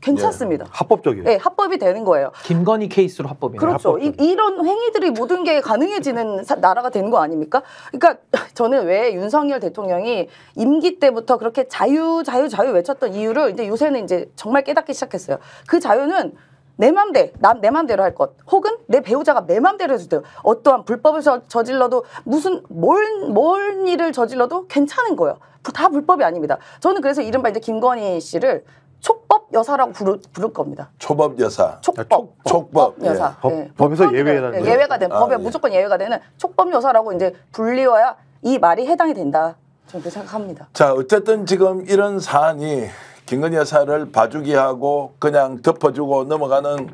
괜찮습니다. 예, 합법적이에요. 네, 예, 합법이 되는 거예요. 김건희 케이스로 합법이네요. 그렇죠. 이 이, 런 행위들이 모든 게 가능해지는 사, 나라가 되는 거 아닙니까? 그러니까 [laughs] 저는 왜 윤석열 대통령이 임기 때부터 그렇게 자유, 자유, 자유 외쳤던 이유를 이제 요새는 이제 정말 깨닫기 시작했어요. 그 자유는 내 맘대, 남내 맘대로 할 것. 혹은 내 배우자가 내 맘대로 해줄 때 어떠한 불법을 저, 질러도 무슨 뭘, 뭘 일을 저질러도 괜찮은 거예요. 다 불법이 아닙니다. 저는 그래서 이른바 이제 김건희 씨를 촉법 여사라고 부르, 부를 겁니다. 초법 여사. 촉법. 아, 촉, 법 촉법 여사. 예. 예. 법, 에서 예외라는 예, 예외가 된 아, 법에 예. 무조건 예외가 되는 촉법 여사라고 이제 불리워야 이 말이 해당이 된다. 저렇게 생각합니다. 자 어쨌든 지금 이런 사안이 김건희 여사를 봐주기하고 그냥 덮어주고 넘어가는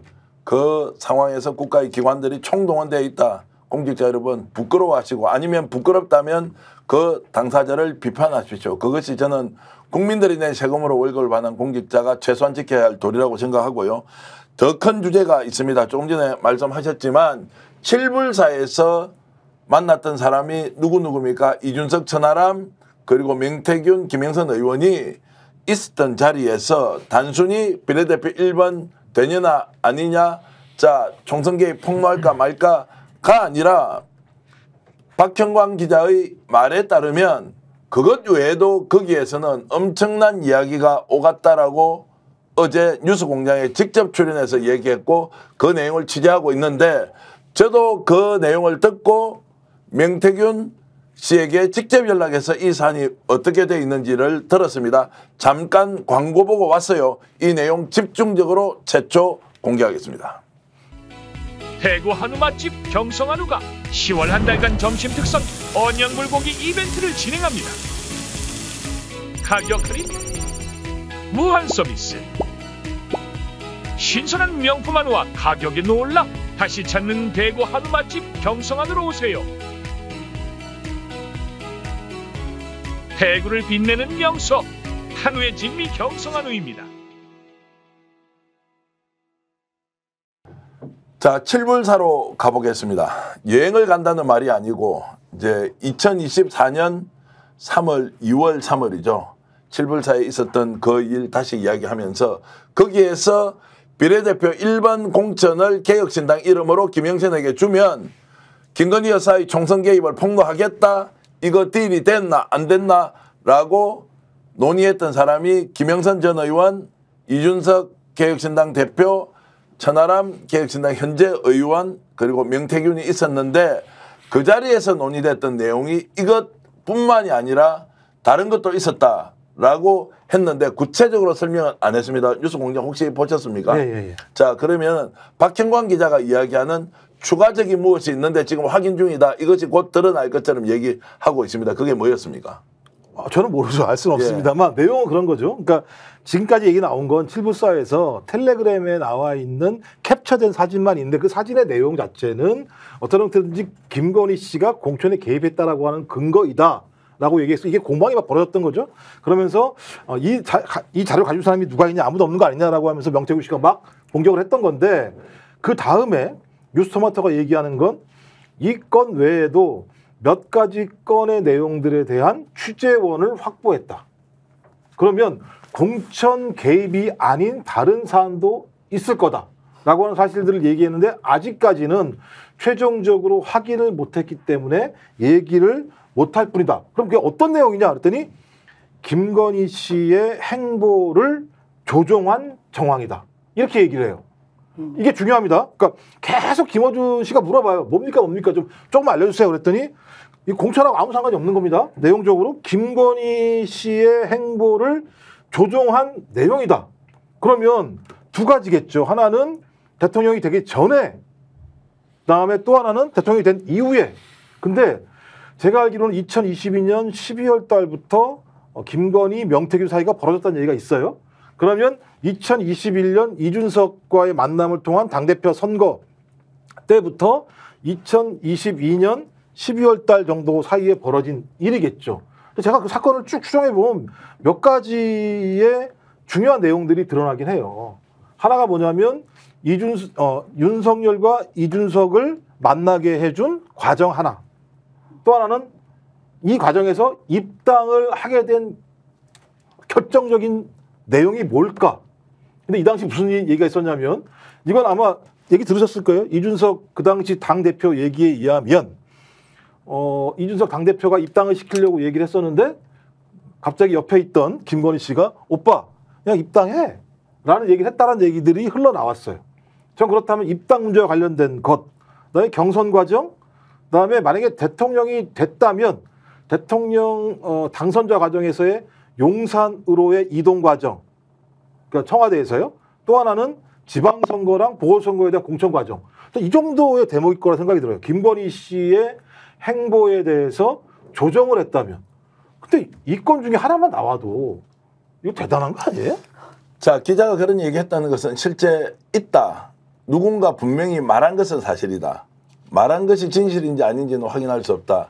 그 상황에서 국가의 기관들이 총동원되어 있다. 공직자 여러분 부끄러워하시고 아니면 부끄럽다면 그 당사자를 비판하십시오. 그것이 저는 국민들이 낸 세금으로 월급을 받는 공직자가 최소한 지켜야 할 도리라고 생각하고요. 더 큰 주제가 있습니다. 조금 전에 말씀하셨지만 칠불사에서 만났던 사람이 누구누구입니까? 이준석 천하람 그리고 명태균 김영선 의원이 있었던 자리에서 단순히 비례대표 1번 되냐나 아니냐 자 총선 개입 폭로할까 말까 가 아니라 박형광 기자의 말에 따르면 그것 외에도 거기에서는 엄청난 이야기가 오갔다라고 어제 뉴스공장에 직접 출연해서 얘기했고 그 내용을 취재하고 있는데 저도 그 내용을 듣고 명태균 씨에게 직접 연락해서 이 사안이 어떻게 돼 있는지를 들었습니다. 잠깐 광고 보고 왔어요. 이 내용 집중적으로 최초 공개하겠습니다. 대구 한우 맛집 경성한우가 10월 한 달간 점심 특선 언양 물고기 이벤트를 진행합니다. 가격 할인, 무한 서비스, 신선한 명품 한우와 가격이 놀라 다시 찾는 대구 한우 맛집 경성한우로 오세요. 대구를 빛내는 명소 한우의 진미 경성한우입니다. 자, 7불사로 가보겠습니다. 여행을 간다는 말이 아니고 이제 2024년 3월, 6월, 3월이죠. 7불사에 있었던 그 일 다시 이야기하면서 거기에서 비례대표 1번 공천을 개혁신당 이름으로 김영선에게 주면 김건희 여사의 총선 개입을 폭로하겠다. 이거 딜이 됐나 안 됐나 라고 논의했던 사람이 김영선 전 의원, 이준석 개혁신당 대표, 천하람 계획진단 현재 의원 그리고 명태균이 있었는데 그 자리에서 논의됐던 내용이 이것뿐만이 아니라 다른 것도 있었다라고 했는데 구체적으로 설명은 안 했습니다. 뉴스공장 혹시 보셨습니까? 예, 예, 예. 자 그러면 박형관 기자가 이야기하는 추가적인 무엇이 있는데 지금 확인 중이다. 이것이 곧 드러날 것처럼 얘기하고 있습니다. 그게 뭐였습니까? 아, 저는 모르죠. 알 수는 예. 없습니다만 내용은 그런 거죠. 그러니까 지금까지 얘기 나온 건칠부사에서 텔레그램에 나와 있는 캡처된 사진만 있는데 그 사진의 내용 자체는 어떤 형태든지 김건희 씨가 공천에 개입했다라고 하는 근거이다. 라고 얘기했어. 이게 공방이 막 벌어졌던 거죠. 그러면서 어, 이, 자, 이 자료 가지고 사람이 누가 있냐 아무도 없는 거 아니냐라고 하면서 명태구 씨가 막 공격을 했던 건데 그 다음에 뉴스토마토가 얘기하는 건 이 건 외에도 몇 가지 건의 내용들에 대한 취재원을 확보했다. 그러면 공천 개입이 아닌 다른 사안도 있을 거다라고 하는 사실들을 얘기했는데 아직까지는 최종적으로 확인을 못했기 때문에 얘기를 못할 뿐이다. 그럼 그게 어떤 내용이냐 그랬더니 김건희 씨의 행보를 조정한 정황이다. 이렇게 얘기를 해요. 음. 이게 중요합니다. 그러니까 계속 김어준 씨가 물어봐요. 뭡니까 뭡니까 좀 조금 알려주세요. 그랬더니 이 공천하고 아무 상관이 없는 겁니다. 내용적으로 김건희 씨의 행보를 조정한 내용이다. 네 그러면 두 가지겠죠. 하나는 대통령이 되기 전에, 다음에 또 하나는 대통령이 된 이후에. 근데 제가 알기로는 2022년 12월 달부터 어, 김건희, 명태균 사이가 벌어졌다는 얘기가 있어요. 그러면 2021년 이준석과의 만남을 통한 당대표 선거 때부터 2022년 12월 달 정도 사이에 벌어진 일이겠죠. 제가 그 사건을 쭉 추정해 보면 몇 가지의 중요한 내용들이 드러나긴 해요. 하나가 뭐냐면 이준 어, 윤석열과 이준석을 만나게 해준 과정 하나. 또 하나는 이 과정에서 입당을 하게 된 결정적인 내용이 뭘까? 근데 이 당시 무슨 얘기가 있었냐면 이건 아마 얘기 들으셨을 거예요. 이준석 그 당시 당 대표 얘기에 의하면 어, 이준석 당대표가 입당을 시키려고 얘기를 했었는데 갑자기 옆에 있던 김건희 씨가 오빠 그냥 입당해 라는 얘기를 했다는 라 얘기들이 흘러나왔어요. 전 그렇다면 입당 문제와 관련된 것, 그다음에 경선 과정, 그다음에 만약에 대통령이 됐다면 대통령 어, 당선자 과정에서의 용산으로의 이동 과정, 그러니까 청와대에서요. 또 하나는 지방선거랑 보궐선거에 대한 공천 과정. 이 정도의 대목일 거라 생각이 들어요. 김건희 씨의 행보에 대해서 조정을 했다면 근데 이 건 중에 하나만 나와도 이거 대단한 거 아니에요? 자 기자가 그런 얘기했다는 것은 실제 있다 누군가 분명히 말한 것은 사실이다 말한 것이 진실인지 아닌지는 확인할 수 없다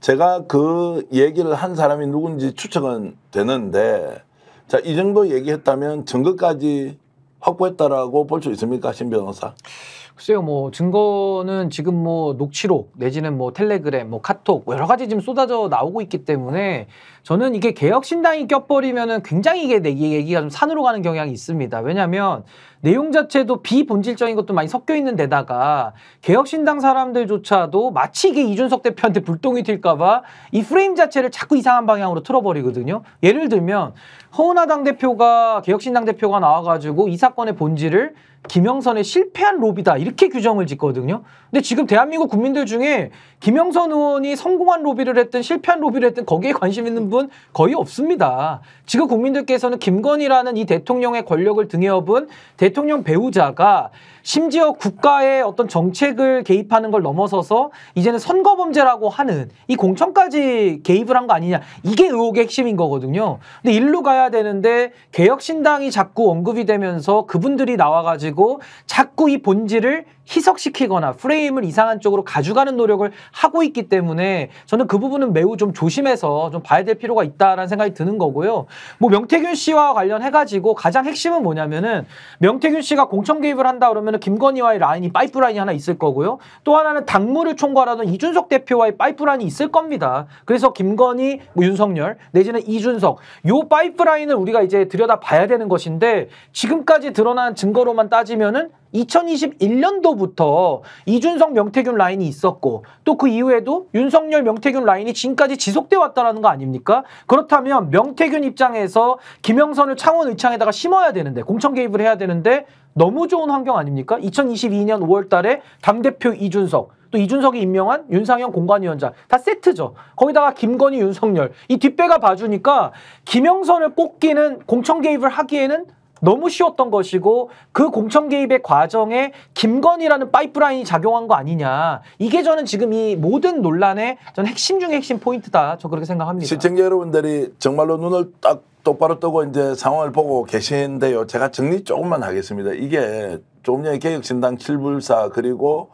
제가 그 얘기를 한 사람이 누군지 추측은 되는데 자이 정도 얘기했다면 증거까지 확보했다라고 볼 수 있습니까 신 변호사? 글쎄요, 뭐 증거는 지금 뭐 녹취록 내지는 뭐 텔레그램, 뭐 카톡 뭐 여러 가지 지금 쏟아져 나오고 있기 때문에 저는 이게 개혁신당이 껴버리면은 굉장히 이게 내기 얘기가 좀 산으로 가는 경향이 있습니다. 왜냐하면 내용 자체도 비본질적인 것도 많이 섞여 있는 데다가 개혁신당 사람들조차도 마치 이게 이준석 대표한테 불똥이 튈까봐 이 프레임 자체를 자꾸 이상한 방향으로 틀어버리거든요. 예를 들면 허은하 당대표가 개혁신당 대표가 나와가지고 이 사건의 본질을 김영선의 실패한 로비다 이렇게 규정을 짓거든요. 근데 지금 대한민국 국민들 중에 김영선 의원이 성공한 로비를 했든 실패한 로비를 했든 거기에 관심 있는 분 거의 없습니다. 지금 국민들께서는 김건희라는 이 대통령의 권력을 등에 업은 대통령 배우자가 심지어 국가의 어떤 정책을 개입하는 걸 넘어서서 이제는 선거범죄라고 하는 이 공천까지 개입을 한 거 아니냐 이게 의혹의 핵심인 거거든요. 근데 일로 가야 되는데 개혁신당이 자꾸 언급이 되면서 그분들이 나와가지고 자꾸 이 본질을 희석시키거나 프레임을 이상한 쪽으로 가져가는 노력을 하고 있기 때문에 저는 그 부분은 매우 좀 조심해서 좀 봐야 될 필요가 있다라는 생각이 드는 거고요. 뭐 명태균 씨와 관련해가지고 가장 핵심은 뭐냐면은 명태균 씨가 공천 개입을 한다 그러면은 김건희와의 라인이 파이프라인이 하나 있을 거고요. 또 하나는 당무를 총괄하던 이준석 대표와의 파이프라인이 있을 겁니다. 그래서 김건희, 뭐 윤석열 내지는 이준석 요 파이프라인을 우리가 이제 들여다 봐야 되는 것인데 지금까지 드러난 증거로만 따지면은 2021년도부터 이준석 명태균 라인이 있었고 또 그 이후에도 윤석열 명태균 라인이 지금까지 지속돼 왔다라는 거 아닙니까? 그렇다면 명태균 입장에서 김영선을 창원 의창에다가 심어야 되는데 공천 개입을 해야 되는데 너무 좋은 환경 아닙니까? 2022년 5월 달에 당대표 이준석 또 이준석이 임명한 윤상현 공관위원장 다 세트죠. 거기다가 김건희 윤석열 이 뒷배가 봐주니까 김영선을 꼽기는 공천 개입을 하기에는 너무 쉬웠던 것이고 그 공천 개입의 과정에 김건희라는 파이프라인이 작용한 거 아니냐. 이게 저는 지금 이 모든 논란의 저 핵심 중의 핵심 포인트다. 저 그렇게 생각합니다. 시청자 여러분들이 정말로 눈을 딱 똑바로 뜨고 이제 상황을 보고 계신데요. 제가 정리 조금만 하겠습니다. 이게 조금 전에 개혁신당 7불사 그리고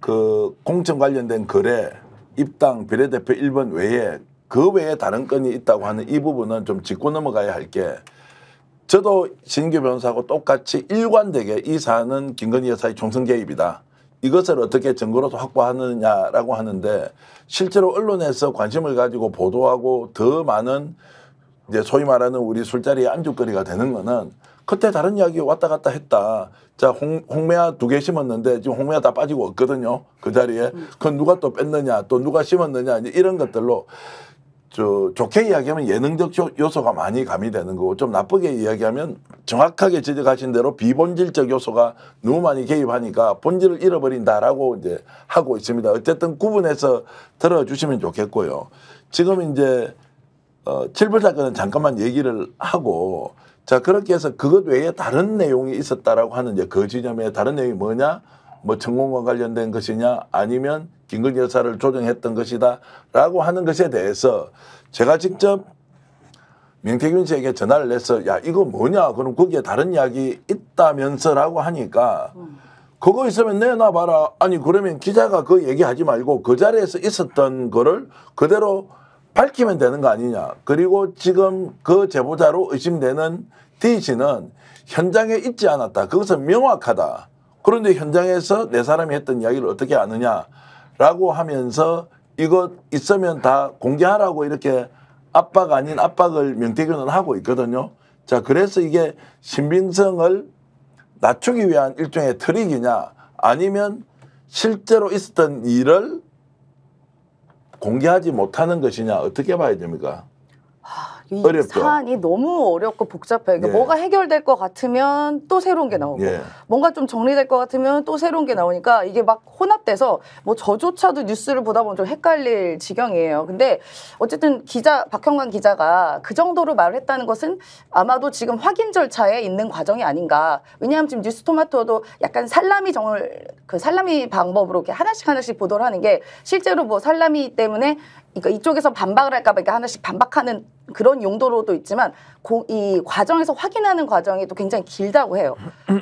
그 공천 관련된 거래 입당 비례대표 1번 외에 그 외에 다른 건이 있다고 하는 이 부분은 좀 짚고 넘어가야 할게 저도 신규 변호사하고 똑같이 일관되게 이 사안은 김건희 여사의 총선 개입이다. 이것을 어떻게 증거로서 확보하느냐라고 하는데 실제로 언론에서 관심을 가지고 보도하고 더 많은 이제 소위 말하는 우리 술자리의 안주거리가 되는 거는 그때 다른 이야기 왔다 갔다 했다. 자, 홍, 홍매화 두 개 심었는데 지금 홍매화 다 빠지고 없거든요. 그 자리에. 그건 누가 또 뺐느냐, 또 누가 심었느냐, 이제 이런 것들로 저 좋게 이야기하면 예능적 요소가 많이 가미되는 거고 좀 나쁘게 이야기하면 정확하게 지적하신 대로 비본질적 요소가 너무 많이 개입하니까 본질을 잃어버린다라고 이제 하고 있습니다. 어쨌든 구분해서 들어주시면 좋겠고요. 지금 이제 어, 7불 사건은 잠깐만 얘기를 하고 자 그렇게 해서 그것 외에 다른 내용이 있었다라고 하는 이제 그 지점에 다른 내용이 뭐냐 뭐 청공과 관련된 것이냐 아니면 긴급 희 여사를 조정했던 것이다라고 하는 것에 대해서 제가 직접 명태균 씨에게 전화를 내서 야 이거 뭐냐 그럼 거기에 다른 이야기 있다면서라고 하니까 그거 있으면 내놔봐라 아니 그러면 기자가 그 얘기하지 말고 그 자리에서 있었던 거를 그대로 밝히면 되는 거 아니냐 그리고 지금 그 제보자로 의심되는 D 씨는 현장에 있지 않았다 그것은 명확하다 그런데 현장에서 내 사람이 했던 이야기를 어떻게 아느냐 라고 하면서 이것 있으면 다 공개하라고 이렇게 압박 아닌 압박을 명태교는 하고 있거든요. 자, 그래서 이게 신빙성을 낮추기 위한 일종의 트릭이냐 아니면 실제로 있었던 일을 공개하지 못하는 것이냐 어떻게 봐야 됩니까? 하... 이 어렵죠. 사안이 너무 어렵고 복잡해. 요 그러니까 예. 뭐가 해결될 것 같으면 또 새로운 게 나오고 예. 뭔가 좀 정리될 것 같으면 또 새로운 게 나오니까 이게 막 혼합돼서 뭐 저조차도 뉴스를 보다 보면 좀 헷갈릴 지경이에요. 근데 어쨌든 기자 박형관 기자가 그 정도로 말을 했다는 것은 아마도 지금 확인 절차에 있는 과정이 아닌가. 왜냐하면 지금 뉴스토마토도 약간 살라미 정을 그 살라미 방법으로 이렇게 하나씩 하나씩 보도를 하는 게 실제로 뭐 살라미 때문에 그러니까 이쪽에서 반박을 할까 봐 하나씩 반박하는 그런 용도로도 있지만 고, 이 과정에서 확인하는 과정이 또 굉장히 길다고 해요.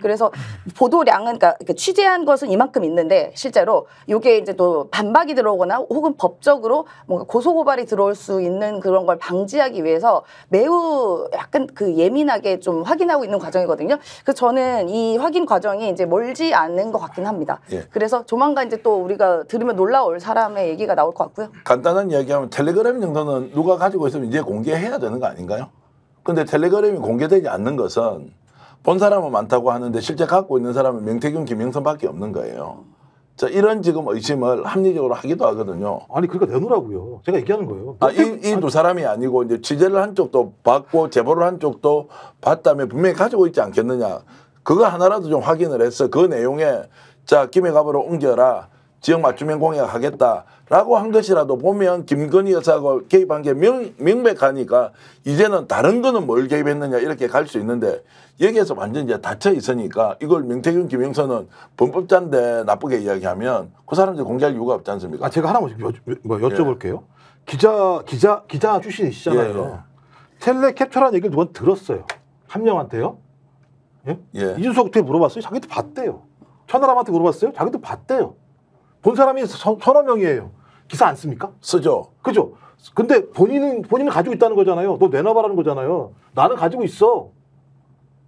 그래서 보도량은 그러니까 취재한 것은 이만큼 있는데 실제로 이게 이제 또 반박이 들어오거나 혹은 법적으로 뭔가 고소 고발이 들어올 수 있는 그런 걸 방지하기 위해서 매우 약간 그 예민하게 좀 확인하고 있는 과정이거든요. 그 저는 이 확인 과정이 이제 멀지 않은 것 같긴 합니다. 예. 그래서 조만간 이제 또 우리가 들으면 놀라울 사람의 얘기가 나올 것 같고요. 간단한 이야기하면 텔레그램 정도는 누가 가지고 있으면 이제 공개해야 되는 거 아닌가요? 근데 텔레그램이 공개되지 않는 것은 본 사람은 많다고 하는데 실제 갖고 있는 사람은 명태균, 김영선밖에 없는 거예요. 자, 이런 지금 의심을 합리적으로 하기도 하거든요. 아니, 그러니까 내놓으라고요. 제가 얘기하는 거예요. 아, 이, 이두 사람이 아니고, 이제 취재를 한 쪽도 받고, 제보를 한 쪽도 봤다면 분명히 가지고 있지 않겠느냐. 그거 하나라도 좀 확인을 해서 그 내용에, 자, 김해갑으로 옮겨라. 지역 맞춤형 공약하겠다라고 한 것이라도 보면 김건희 여사하고 개입한 게 명, 명백하니까 이제는 다른 거는 뭘 개입했느냐 이렇게 갈 수 있는데 여기에서 완전 이제 닫혀 있으니까 이걸 명태균 김영선은 범법자인데 나쁘게 이야기하면 그 사람들 공개할 이유가 없지 않습니까? 아 제가 하나만 여, 뭐 예. 여쭤볼게요. 예. 기자 기자 기자 출신이시잖아요. 예. 텔레 캡처라는 얘기를 누가 들었어요. 한 명한테요. 예? 예. 이준석 한테 물어봤어요. 자기도 봤대요. 천하람한테 물어봤어요. 자기도 봤대요. 본 사람이 서, 서너 명이에요. 기사 안 씁니까? 쓰죠. 그죠? 근데 본인은 본인은 가지고 있다는 거잖아요. 너 내놔봐라는 거잖아요. 나는 가지고 있어.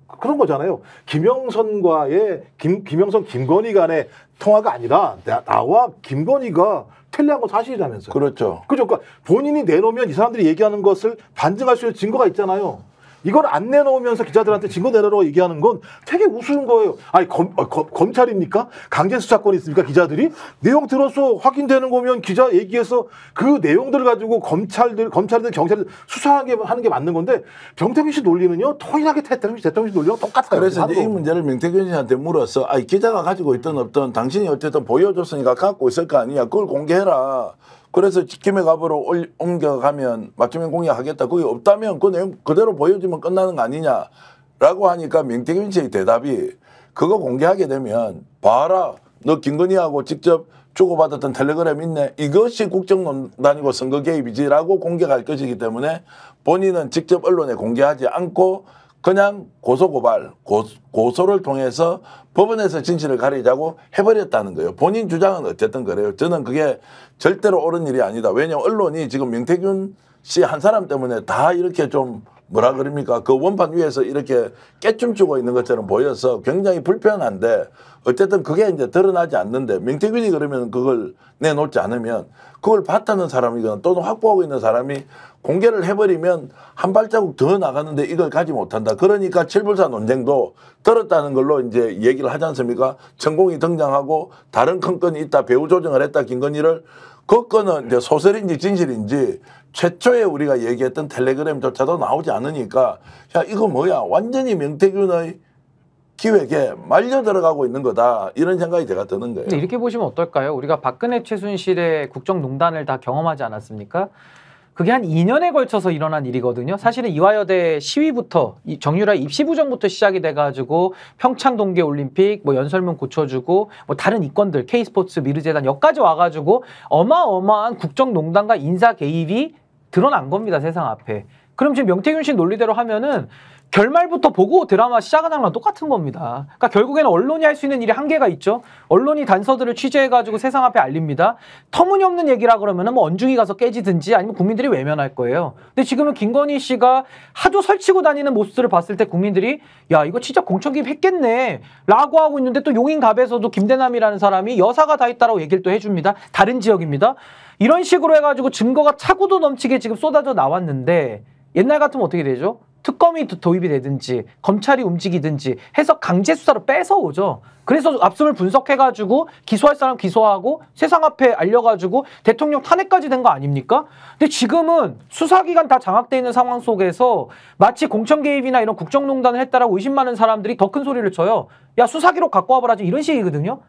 그, 그런 거잖아요. 김영선과의 김 김영선 김건희 간의 통화가 아니라 나, 와 김건희가 틀레한건 사실이라면서요. 그렇죠. 그죠. 그러니까 본인이 내놓으면 이 사람들이 얘기하는 것을 반증할 수 있는 증거가 있잖아요. 이걸 안 내놓으면서 기자들한테 증거 내놓으라고 얘기하는 건 되게 우스운 거예요. 아니 검, 어, 거, 검찰입니까? 강제 수사권이 있습니까? 기자들이 내용 들어서 확인되는 거면 기자 얘기해서 그 내용들을 가지고 검찰들 검찰들 경찰들 수사하게 하는 게 맞는 건데 병태균 씨 논리는요 토인하게 대통령 대통령 씨 논리랑 똑같아요. 그래서 이제 이 문제를 명태균 씨한테 물어서 아 기자가 가지고 있던 없던 당신이 어쨌든 보여줬으니까 갖고 있을 거 아니야 그걸 공개해라. 그래서 지킴해 갑으로 옮겨가면 맞춤형 공약하겠다. 그게 없다면 그 내용 그대로 보여주면 끝나는 거 아니냐라고 하니까 명태균 씨의 대답이 그거 공개하게 되면 봐라 너 김건희하고 직접 주고받았던 텔레그램 있네. 이것이 국정농단이고 선거 개입이지라고 공개할 것이기 때문에 본인은 직접 언론에 공개하지 않고 그냥 고소고발, 고, 고소를 통해서 법원에서 진실을 가리자고 해버렸다는 거예요. 본인 주장은 어쨌든 그래요. 저는 그게 절대로 옳은 일이 아니다. 왜냐하면 언론이 지금 명태균 씨 한 사람 때문에 다 이렇게 좀 뭐라 그럽니까? 그 원판 위에서 이렇게 깨춤 추고 있는 것처럼 보여서 굉장히 불편한데 어쨌든 그게 이제 드러나지 않는데 명태균이 그러면 그걸 내놓지 않으면 그걸 봤다는 사람이거나 또는 확보하고 있는 사람이 공개를 해버리면 한 발자국 더나갔는데 이걸 가지 못한다. 그러니까 칠불사 논쟁도 들었다는 걸로 이제 얘기를 하지 않습니까? 천공이 등장하고 다른 큰 건이 있다. 배우 조정을 했다. 김건희를 그 건은 이제 소설인지 진실인지 최초에 우리가 얘기했던 텔레그램조차도 나오지 않으니까 야 이거 뭐야 완전히 명태균의 기획에 말려 들어가고 있는 거다 이런 생각이 제가 드는 거예요. 이렇게 보시면 어떨까요? 우리가 박근혜 최순실의 국정농단을 다 경험하지 않았습니까? 그게 한 2년에 걸쳐서 일어난 일이거든요. 사실은 이화여대 시위부터 정유라 입시 부정부터 시작이 돼가지고 평창 동계 올림픽 뭐 연설문 고쳐주고 뭐 다른 이건들 K 스포츠 미르재단 여기까지 와가지고 어마어마한 국정농단과 인사 개입이 드러난 겁니다 세상 앞에. 그럼 지금 명태균 씨 논리대로 하면은 결말부터 보고 드라마 시작하는 거랑 똑같은 겁니다. 그러니까 결국에는 언론이 할 수 있는 일이 한계가 있죠. 언론이 단서들을 취재해가지고 세상 앞에 알립니다. 터무니없는 얘기라 그러면은 뭐 언중이 가서 깨지든지 아니면 국민들이 외면할 거예요. 근데 지금은 김건희 씨가 하도 설치고 다니는 모습들을 봤을 때 국민들이 야 이거 진짜 공천기입 했겠네 라고 하고 있는데 또 용인갑에서도 김대남이라는 사람이 여사가 다 있다라고 얘기를 또 해줍니다. 다른 지역입니다. 이런 식으로 해가지고 증거가 차고도 넘치게 지금 쏟아져 나왔는데 옛날 같으면 어떻게 되죠? 특검이 도입이 되든지 검찰이 움직이든지 해서 강제 수사로 뺏어오죠. 그래서 압수을 분석해가지고 기소할 사람 기소하고 세상 앞에 알려가지고 대통령 탄핵까지 된 거 아닙니까? 근데 지금은 수사기관 다 장악돼 있는 상황 속에서 마치 공천 개입이나 이런 국정농단을 했다라고 의심 많은 사람들이 더 큰 소리를 쳐요. 야 수사기록 갖고 와봐라지 이런 식이거든요.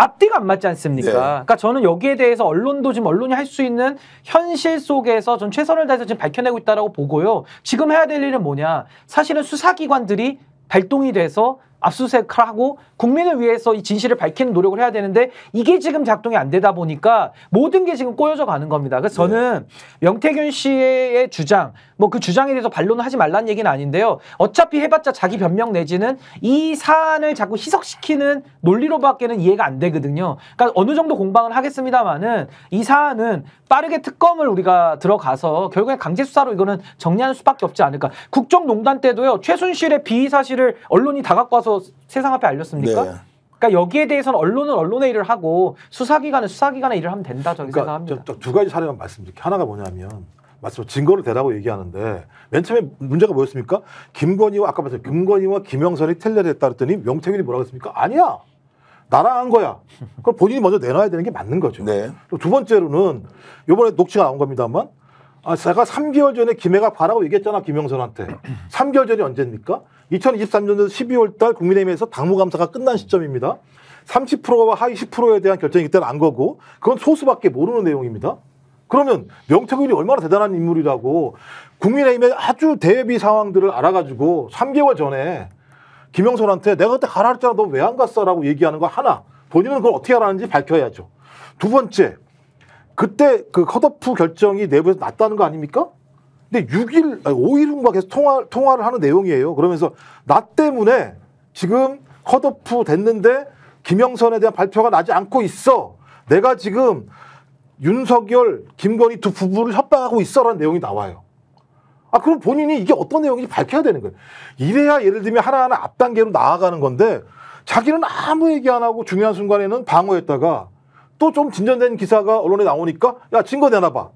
앞뒤가 안 맞지 않습니까? 네. 그러니까 저는 여기에 대해서 언론도 지금 언론이 할 수 있는 현실 속에서 전 최선을 다해서 지금 밝혀내고 있다라고 보고요. 지금 해야 될 일은 뭐냐? 사실은 수사기관들이 발동이 돼서 압수수색하고 을 국민을 위해서 이 진실을 밝히는 노력을 해야 되는데 이게 지금 작동이 안 되다 보니까 모든 게 지금 꼬여져 가는 겁니다. 그래서 네. 저는 명태균 씨의 주장, 뭐 그 주장에 대해서 반론을 하지 말라는 얘기는 아닌데요. 어차피 해봤자 자기 변명 내지는 이 사안을 자꾸 희석시키는 논리로밖에는 이해가 안 되거든요. 그러니까 어느 정도 공방을 하겠습니다만은 이 사안은 빠르게 특검을 우리가 들어가서 결국엔 강제 수사로 이거는 정리하는 수밖에 없지 않을까. 국정농단 때도요 최순실의 비위 사실을 언론이 다 갖고 와서 가서 세상 앞에 알렸습니까? 네. 그러니까 여기에 대해서는 언론은 언론의 일을 하고 수사기관은 수사기관의 일을 하면 된다 저는 그러니까 생각합니다. 저, 저두 가지 사례만 말씀드릴게요. 하나가 뭐냐면 말씀 증거를 대라고 얘기하는데 맨 처음에 문제가 뭐였습니까? 김건희와 아까 말씀 김건희와 김영선이 텔레를 했다 그랬더니 명태균이 뭐라고 했습니까? 아니야. 나랑 한 거야. 그럼 본인이 먼저 내놔야 되는 게 맞는 거죠. 네. 두 번째로는 요번에 녹취가 나온 겁니다만 아, 제가 3개월 전에 김해가 바라고 얘기했잖아, 김영선한테. 3개월 전이 언제입니까? 2023년도 12월 달 국민의힘에서 당무감사가 끝난 시점입니다. 30%와 하위 10%에 대한 결정이 그때는 안 거고 그건 소수밖에 모르는 내용입니다. 그러면 명태균이 얼마나 대단한 인물이라고 국민의힘의 아주 대비 상황들을 알아가지고 3개월 전에 김영선한테 내가 그때 가라 했잖아 너 왜 안 갔어라고 얘기하는 거 하나 본인은 그걸 어떻게 알았는지 밝혀야죠. 두 번째 그때 그 컷오프 결정이 내부에서 났다는 거 아닙니까? 근데 6일, 5일 후인가 계속 통화, 통화를 하는 내용이에요. 그러면서 나 때문에 지금 컷오프 됐는데 김영선에 대한 발표가 나지 않고 있어. 내가 지금 윤석열, 김건희 두 부부를 협박하고 있어라는 내용이 나와요. 아, 그럼 본인이 이게 어떤 내용인지 밝혀야 되는 거예요. 이래야 예를 들면 하나하나 앞단계로 나아가는 건데 자기는 아무 얘기 안 하고 중요한 순간에는 방어했다가 또 좀 진전된 기사가 언론에 나오니까 야, 증거 내놔봐.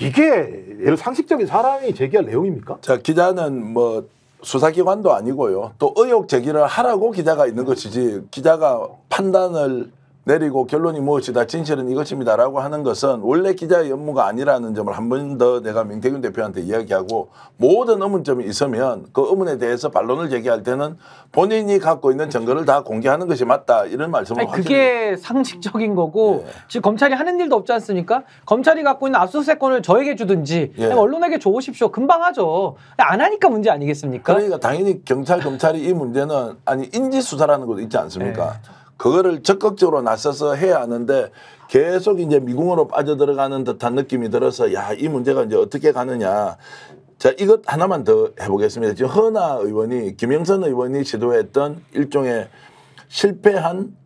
이게 예를 상식적인 사람이 제기할 내용입니까? 자 기자는 뭐 수사기관도 아니고요. 또 의혹 제기를 하라고 기자가 있는 것이지 기자가 판단을 내리고 결론이 무엇이다 진실은 이것입니다라고 하는 것은 원래 기자의 업무가 아니라는 점을 한 번 더 내가 명태균 대표한테 이야기하고 모든 의문점이 있으면 그 의문에 대해서 반론을 제기할 때는 본인이 갖고 있는 증거를 다 공개하는 것이 맞다 이런 말씀을 아니, 그게 상식적인 거고 예. 지금 검찰이 하는 일도 없지 않습니까 검찰이 갖고 있는 압수수색권을 저에게 주든지 예. 언론에게 줘오십시오 금방 하죠 안 하니까 문제 아니겠습니까 그러니까 당연히 경찰 검찰이 이 문제는 아니 인지수사라는 것도 있지 않습니까 예. 그거를 적극적으로 나서서 해야 하는데 계속 이제 미궁으로 빠져들어가는 듯한 느낌이 들어서 야 이 문제가 이제 어떻게 가느냐 자, 이것 하나만 더 해보겠습니다. 지금 허나 의원이, 김영선 의원이 지도했던 일종의 실패한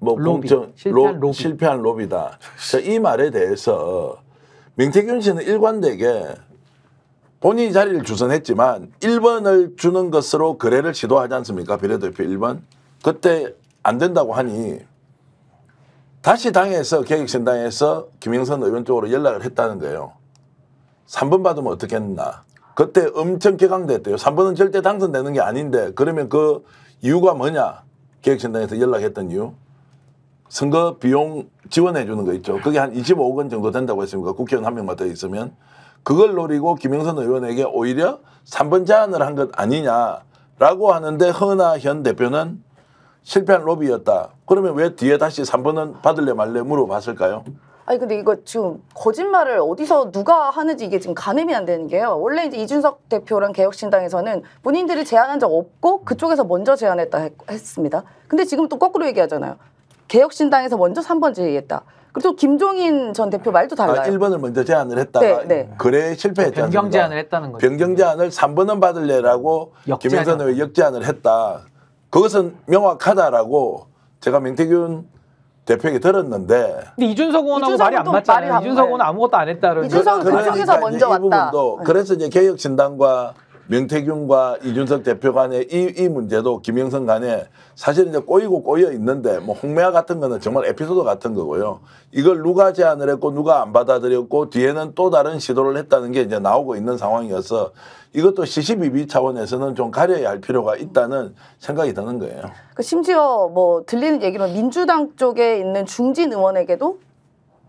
뭐 로비, 공천, 실패한, 로, 로비. 실패한 로비다. 자, 이 말에 대해서 명태균 씨는 일관되게 본인이 자리를 주선했지만 1번을 주는 것으로 거래를 시도하지 않습니까? 비례대표 1번. 그때 안 된다고 하니 다시 당에서 계획신당에서 김영선 의원 쪽으로 연락을 했다는데요. 3번 받으면 어떻겠나. 그때 엄청 개강됐대요. 3번은 절대 당선되는 게 아닌데 그러면 그 이유가 뭐냐. 계획신당에서 연락했던 이유. 선거 비용 지원해 주는 거 있죠. 그게 한 25억 원 정도 된다고 했습니까? 국회의원 한명만더 있으면. 그걸 노리고 김영선 의원에게 오히려 3번 제안을 한 것 아니냐라고 하는데 허나현 대표는 실패한 로비였다. 그러면 왜 뒤에 다시 3번은 받을래 말래 물어봤을까요? 아니 근데 이거 지금 거짓말을 어디서 누가 하는지 이게 지금 가늠이 안 되는 게요. 원래 이제 이준석 대표랑 개혁신당에서는 본인들이 제안한 적 없고 그쪽에서 먼저 제안했다 했, 습니다 근데 지금 또 거꾸로 얘기하잖아요. 개혁신당에서 먼저 3번 제의했다. 그리고 김종인 전 대표 말도 아, 달라요. 아, 1번을 먼저 제안을 했다가 네, 네. 그래 실패했지 변경 제안을 했다는 거죠. 변경 제안을 3번은 받을래라고 김영선 의원 역제안을 했다. 그것은 명확하다라고 제가 명태균 대표에게 들었는데. 근데 이준석 의원하고 말이 안 맞잖아요. 말이 이준석 의원은 아무것도 안 했다는. 이준석그쪽에서 그 먼저 왔다. 부분도 네. 그래서 이제 개혁신당과 명태균과 이준석 대표 간의 이, 이 문제도 김영선 간에 사실 이제 꼬이고 꼬여 있는데 뭐 홍매화 같은 거는 정말 에피소드 같은 거고요. 이걸 누가 제안을 했고 누가 안 받아들였고 뒤에는 또 다른 시도를 했다는 게 이제 나오고 있는 상황이어서 이것도 CCBB 차원에서는 좀 가려야 할 필요가 있다는 생각이 드는 거예요. 그 심지어 뭐 들리는 얘기로 민주당 쪽에 있는 중진 의원에게도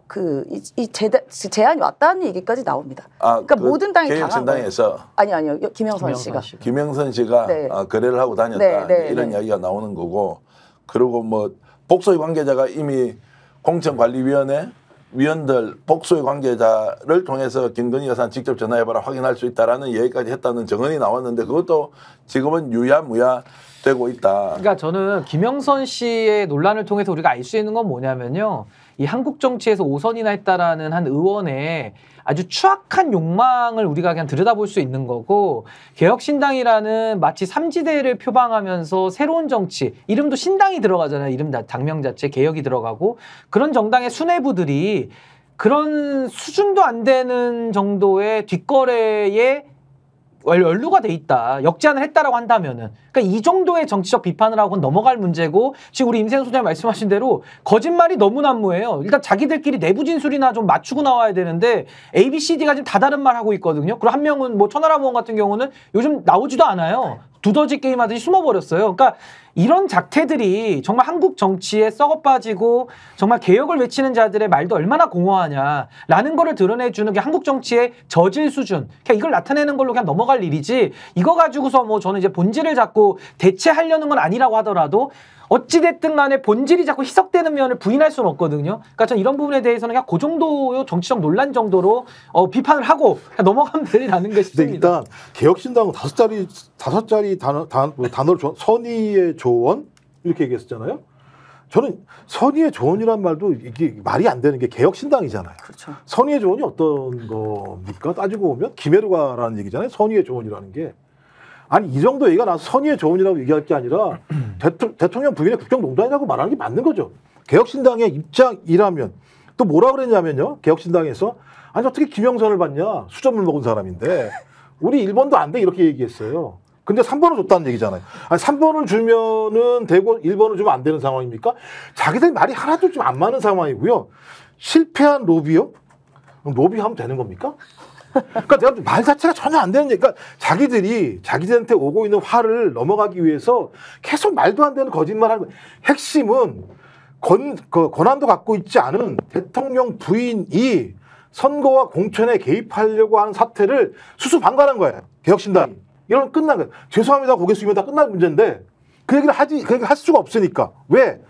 그이 이 제안이 왔다는 얘기까지 나옵니다. 아, 그 그러니까 그 모든 당이 개혁신당에서 아니 아니요 김영선, 김영선 씨가 김영선 씨가 네. 아, 거래를 하고 다녔다 네, 네, 이런 네. 이야기가 나오는 거고 그리고 뭐 복소의 관계자가 이미 공천관리위원회 위원들 복수의 관계자를 통해서 김건희 여사 직접 전화해봐라 확인할 수 있다라는 얘기까지 했다는 정언이 나왔는데 그것도 지금은 유야무야 되고 있다. 그러니까 저는 김영선 씨의 논란을 통해서 우리가 알 수 있는 건 뭐냐면요. 이 한국 정치에서 오선이나 했다라는 한 의원의 아주 추악한 욕망을 우리가 그냥 들여다볼 수 있는 거고 개혁신당이라는 마치 삼지대를 표방하면서 새로운 정치 이름도 신당이 들어가잖아요. 이름 당명 자체 개혁이 들어가고 그런 정당의 수뇌부들이 그런 수준도 안 되는 정도의 뒷거래에 연루가 돼 있다, 역제안을 했다라고 한다면은 그니까이 정도의 정치적 비판을 하고 넘어갈 문제고 지금 우리 임세현 소장님 말씀하신 대로 거짓말이 너무 난무해요. 일단 자기들끼리 내부 진술이나 좀 맞추고 나와야 되는데 A, B, C, D가 지금 다 다른 말 하고 있거든요. 그리고 한 명은 뭐천하라 의원 같은 경우는 요즘 나오지도 않아요. 두더지 게임 하듯이 숨어버렸어요. 그러니까 이런 작태들이 정말 한국 정치에 썩어 빠지고 정말 개혁을 외치는 자들의 말도 얼마나 공허하냐라는 거를 드러내주는 게 한국 정치의 저질 수준. 그냥 이걸 나타내는 걸로 그냥 넘어갈 일이지. 이거 가지고서 뭐 저는 이제 본질을 잡고 대체하려는 건 아니라고 하더라도 어찌됐든 간에 본질이 자꾸 희석되는 면을 부인할 수는 없거든요. 그러니까 전 이런 부분에 대해서는 그냥 그 정도의 정치적 논란 정도로 어, 비판을 하고 넘어가면 [laughs] 되리라는 게싶니다 일단 개혁신당은 다섯 자리 다섯 자리 단어 단, 뭐 단어를 조, 선의의 조언 이렇게 얘기했었잖아요. 저는 선의의 조언이란 말도 이게 말이 안 되는 게 개혁신당이잖아요. 그렇죠. 선의의 조언이 어떤 겁니까? 따지고 보면 김해루가라는 얘기잖아요. 선의의 조언이라는 게. 아니 이 정도 얘기가 나서 선의의 조언이라고 얘기할 게 아니라 [clears throat] 대통, 령 부인의 국정농단이라고 말하는 게 맞는 거죠. 개혁신당의 입장이라면 또 뭐라 그랬냐면요. 개혁신당에서 아니 어떻게 김영선을 봤냐수점물 먹은 사람인데 우리 1번도 안 돼 이렇게 얘기했어요. 근데 3번을 줬다는 얘기잖아요. 아니 3번을 주면은 되고 1번을 주면 안 되는 상황입니까? 자기들 말이 하나도 좀 안 맞는 상황이고요. 실패한 로비요? 로비하면 되는 겁니까? 그러니까 내가 말 자체가 전혀 안 되는 얘기니 그러니까 자기들이 자기들한테 오고 있는 화를 넘어가기 위해서 계속 말도 안 되는 거짓말하는 거 핵심은 권, 그 권한도 갖고 있지 않은 대통령 부인이 선거와 공천에 개입하려고 하는 사태를 수수방관한 거예요. 개혁신당. 이러면 끝난 거예요. 죄송합니다. 고개 숙이면 다 끝날 문제인데 그 얘기를 하지, 그 얘기를 할 수가 없으니까. 왜?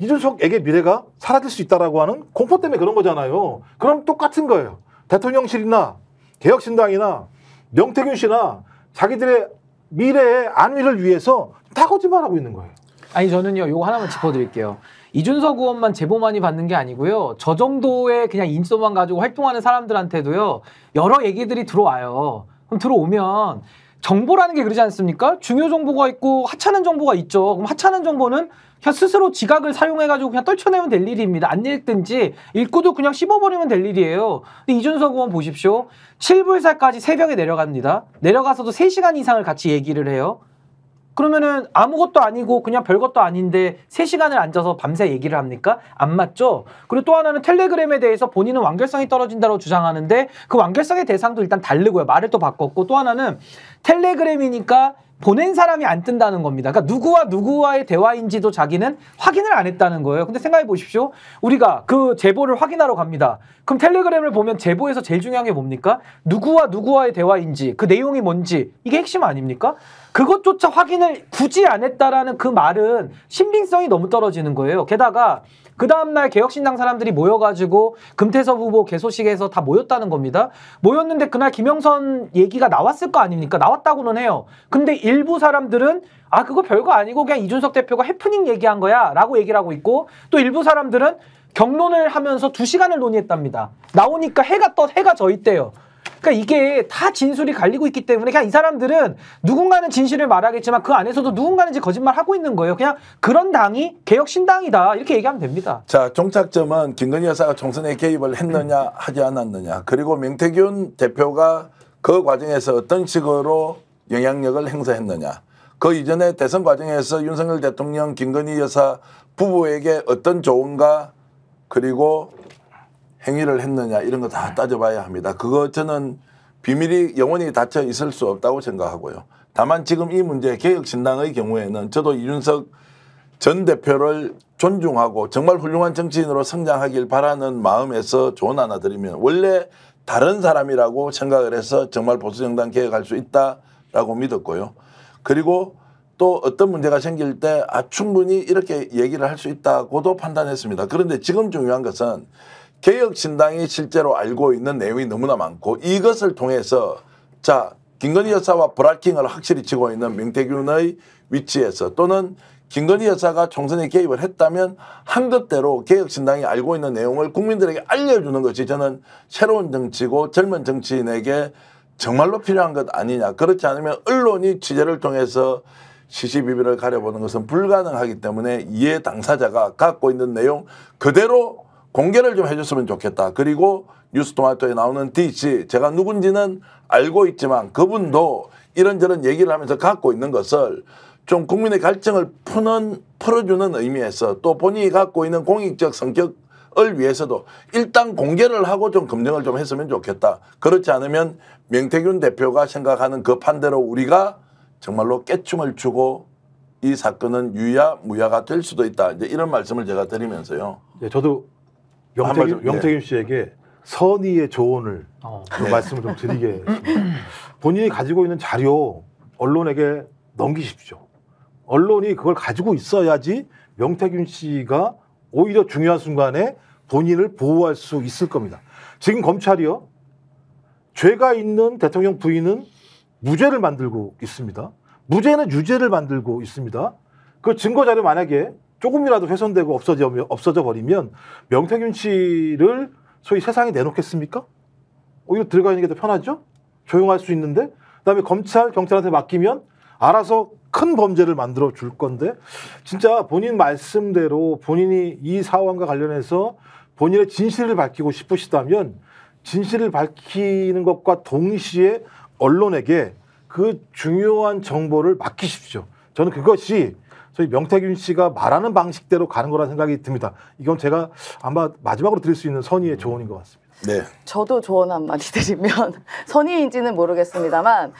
이준석에게 미래가 사라질 수 있다라고 하는 공포 때문에 그런 거잖아요. 그럼 똑같은 거예요. 대통령실이나 개혁신당이나 명태균 씨나 자기들의 미래의 안위를 위해서 다 거짓말하고 있는 거예요. 아니 저는요 요거 하나만 짚어드릴게요. 이준석 의원만 제보 많이 받는 게 아니고요. 저 정도의 그냥 인소만 가지고 활동하는 사람들한테도요 여러 얘기들이 들어와요. 그럼 들어오면 정보라는 게 그러지 않습니까? 중요 정보가 있고 하찮은 정보가 있죠. 그럼 하찮은 정보는 그냥 스스로 지각을 사용해가지고 그냥 떨쳐내면 될 일입니다. 안 읽든지 읽고도 그냥 씹어버리면 될 일이에요. 근데 이준석 의원 보십시오. 7불사까지 새벽에 내려갑니다. 내려가서도 3시간 이상을 같이 얘기를 해요. 그러면은 아무것도 아니고 그냥 별것도 아닌데 3시간을 앉아서 밤새 얘기를 합니까? 안 맞죠? 그리고 또 하나는 텔레그램에 대해서 본인은 완결성이 떨어진다고 주장하는데 그 완결성의 대상도 일단 다르고요. 말을 또 바꿨고 또 하나는 텔레그램이니까 보낸 사람이 안 뜬다는 겁니다. 그러니까 누구와 누구와의 대화인지도 자기는 확인을 안 했다는 거예요. 근데 생각해 보십시오. 우리가 그 제보를 확인하러 갑니다. 그럼 텔레그램을 보면 제보에서 제일 중요한 게 뭡니까? 누구와 누구와의 대화인지, 그 내용이 뭔지, 이게 핵심 아닙니까? 그것조차 확인을 굳이 안 했다라는 그 말은 신빙성이 너무 떨어지는 거예요. 게다가 그 다음날 개혁신당 사람들이 모여가지고 금태섭 후보 개소식에서 다 모였다는 겁니다. 모였는데 그날 김영선 얘기가 나왔을 거 아닙니까? 나왔다고는 해요. 근데 일부 사람들은 아 그거 별거 아니고 그냥 이준석 대표가 해프닝 얘기한 거야 라고 얘기를 하고 있고 또 일부 사람들은 경론을 하면서 두시간을 논의했답니다. 나오니까 해가 떠 해가 져 있대요. 그러니까 이게 다 진술이 갈리고 있기 때문에 그냥 이 사람들은 누군가는 진실을 말하겠지만 그 안에서도 누군가는 이제 거짓말 하고 있는 거예요. 그냥 그런 당이 개혁신당이다 이렇게 얘기하면 됩니다. 자 종착점은 김건희 여사가 총선에 개입을 했느냐 하지 않았느냐 그리고 명태균 대표가 그 과정에서 어떤 식으로 영향력을 행사했느냐 그 이전에 대선 과정에서 윤석열 대통령 김건희 여사 부부에게 어떤 조언과 그리고 행위를 했느냐 이런 거다 네. 따져봐야 합니다. 그거 저는 비밀이 영원히 닫혀 있을 수 없다고 생각하고요. 다만 지금 이 문제 개혁신당의 경우에는 저도 이준석 전 대표를 존중하고 정말 훌륭한 정치인으로 성장하길 바라는 마음에서 조언 하나 드리면 원래 다른 사람이라고 생각을 해서 정말 보수정당 개혁할 수 있다라고 믿었고요. 그리고 또 어떤 문제가 생길 때 아, 충분히 이렇게 얘기를 할 수 있다고도 판단했습니다. 그런데 지금 중요한 것은 개혁신당이 실제로 알고 있는 내용이 너무나 많고 이것을 통해서 자 김건희 여사와 브라킹을 확실히 치고 있는 명태균의 위치에서 또는 김건희 여사가 총선에 개입을 했다면 한 것대로 개혁신당이 알고 있는 내용을 국민들에게 알려주는 것이 저는 새로운 정치고 젊은 정치인에게 정말로 필요한 것 아니냐. 그렇지 않으면 언론이 취재를 통해서 시시비비를 가려보는 것은 불가능하기 때문에 이해 당사자가 갖고 있는 내용 그대로 공개를 좀 해줬으면 좋겠다. 그리고 뉴스토마토에 나오는 D씨 제가 누군지는 알고 있지만 그분도 이런저런 얘기를 하면서 갖고 있는 것을 좀 국민의 갈증을 푸는 풀어주는 의미에서 또 본인이 갖고 있는 공익적 성격을 위해서도 일단 공개를 하고 좀 검증을 좀 했으면 좋겠다. 그렇지 않으면 명태균 대표가 생각하는 그 판대로 우리가 정말로 깨춤을 주고 이 사건은 유야 무야가 될 수도 있다. 이제 이런 말씀을 제가 드리면서요. 네, 저도 영태균, 영태균 네. 씨에게 선의의 조언을 어. 좀 네. 말씀을 좀 드리게 본인이 가지고 있는 자료 언론에게 넘기십시오. 언론이 그걸 가지고 있어야지 명태균 씨가 오히려 중요한 순간에 본인을 보호할 수 있을 겁니다. 지금 검찰이요. 죄가 있는 대통령 부인은 무죄를 만들고 있습니다. 무죄는 유죄를 만들고 있습니다. 그 증거자료 만약에 조금이라도 훼손되고 없어져, 없어져 버리면 명태균 씨를 소위 세상에 내놓겠습니까? 오히려 어, 들어가 있는 게 더 편하죠? 조용할 수 있는데? 그 다음에 검찰, 경찰한테 맡기면 알아서 큰 범죄를 만들어 줄 건데, 진짜 본인 말씀대로 본인이 이 사안과 관련해서 본인의 진실을 밝히고 싶으시다면, 진실을 밝히는 것과 동시에 언론에게 그 중요한 정보를 맡기십시오. 저는 그것이 저희 명태균 씨가 말하는 방식대로 가는 거라 생각이 듭니다. 이건 제가 아마 마지막으로 드릴 수 있는 선의의 음. 조언인 것 같습니다. 네. 저도 조언 한마디 [laughs] 드리면 선의인지는 모르겠습니다만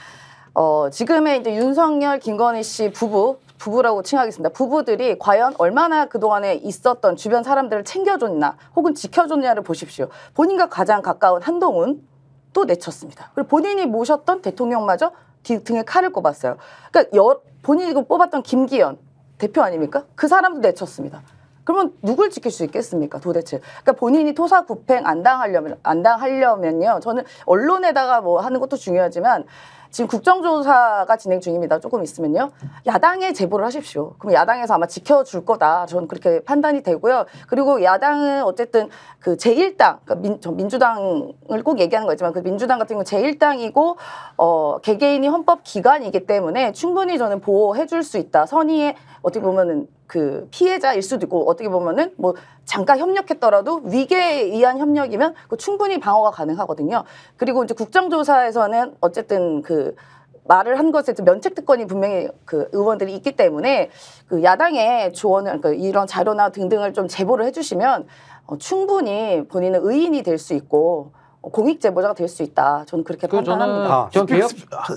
어, 지금의 이제 윤석열 김건희 씨 부부 부부라고 칭하겠습니다. 부부들이 과연 얼마나 그동안에 있었던 주변 사람들을 챙겨줬나 혹은 지켜줬냐를 보십시오. 본인과 가장 가까운 한동훈 또 내쳤습니다. 그리고 본인이 모셨던 대통령마저 등에 칼을 꼽았어요. 그러니까 여, 본인이 뽑았던 김기현 대표 아닙니까? 그 사람도 내쳤습니다. 그러면 누굴 지킬 수 있겠습니까 도대체 그러니까 본인이 토사구팽 안 당하려면 안 당하려면요 저는 언론에다가 뭐 하는 것도 중요하지만 지금 국정조사가 진행 중입니다. 조금 있으면요. 야당에 제보를 하십시오. 그럼 야당에서 아마 지켜줄 거다. 저는 그렇게 판단이 되고요. 그리고 야당은 어쨌든 그 제1당, 그러니까 민, 저 민주당을 꼭 얘기하는 거지만 그 민주당 같은 경우 제1당이고 어, 개개인이 헌법 기관이기 때문에 충분히 저는 보호해 줄 수 있다. 선의의 어떻게 보면은 그 피해자일 수도 있고 어떻게 보면은 뭐 잠깐 협력했더라도 위계에 의한 협력이면 그 충분히 방어가 가능하거든요. 그리고 이제 국정조사에서는 어쨌든 그 말을 한 것에 면책 특권이 분명히 그 의원들이 있기 때문에 그 야당의 조언을 그러니까 이런 자료나 등등을 좀 제보를 해주시면 어, 충분히 본인은 의인이 될 수 있고 공익 어, 제보자가 될 수 있다. 저는 그렇게 판단합니다. 저는 아, 개혁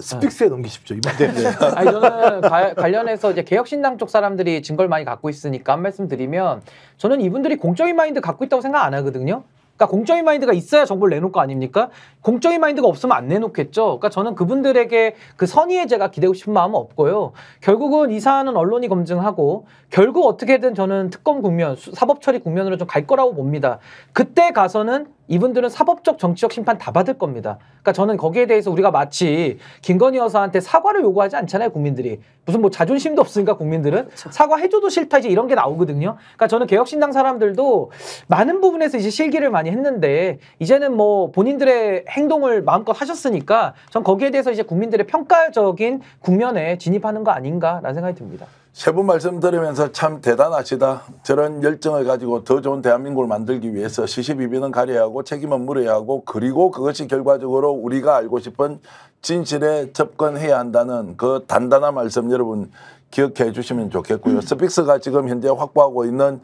스픽스에 아, 아. 넘기십시오 이번 네. 네. [laughs] 아니 저는 가, 관련해서 이제 개혁신당 쪽 사람들이 증거를 많이 갖고 있으니까 한 말씀 드리면 저는 이분들이 공적인 마인드 갖고 있다고 생각 안 하거든요. 그러니까 공적인 마인드가 있어야 정보를 내놓을 거 아닙니까? 공적인 마인드가 없으면 안 내놓겠죠. 그러니까 저는 그분들에게 그 선의의 제가 기대고 싶은 마음은 없고요. 결국은 이 사안은 언론이 검증하고 결국 어떻게든 저는 특검 국면, 사법 처리 국면으로 좀 갈 거라고 봅니다. 그때 가서는 이분들은 사법적 정치적 심판 다 받을 겁니다. 그러니까 저는 거기에 대해서 우리가 마치 김건희 여사한테 사과를 요구하지 않잖아요, 국민들이. 무슨 뭐 자존심도 없으니까 국민들은 그렇죠. 사과해줘도 싫다 이제 이런 게 나오거든요. 그러니까 저는 개혁신당 사람들도 많은 부분에서 이제 실기를 많이 했는데 이제는 뭐 본인들의 행동을 마음껏 하셨으니까 전 거기에 대해서 이제 국민들의 평가적인 국면에 진입하는 거 아닌가라는 생각이 듭니다. 세분 말씀 들으면서 참 대단하시다. 저런 열정을 가지고 더 좋은 대한민국을 만들기 위해서 시시비비는 가려야 하고 책임은 물어야 하고 그리고 그것이 결과적으로 우리가 알고 싶은 진실에 접근해야 한다는 그 단단한 말씀 여러분 기억해 주시면 좋겠고요. 음. 스픽스가 지금 현재 확보하고 있는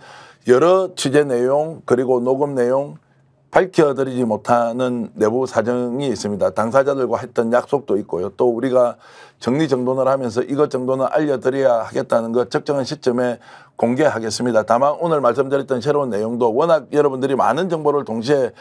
여러 취재 내용 그리고 녹음 내용 밝혀드리지 못하는 내부 사정이 있습니다. 당사자들과 했던 약속도 있고요. 또 우리가 정리정돈을 하면서 이것 정도는 알려드려야 하겠다는 것 적정한 시점에 공개하겠습니다. 다만 오늘 말씀드렸던 새로운 내용도 워낙 여러분들이 많은 정보를 동시에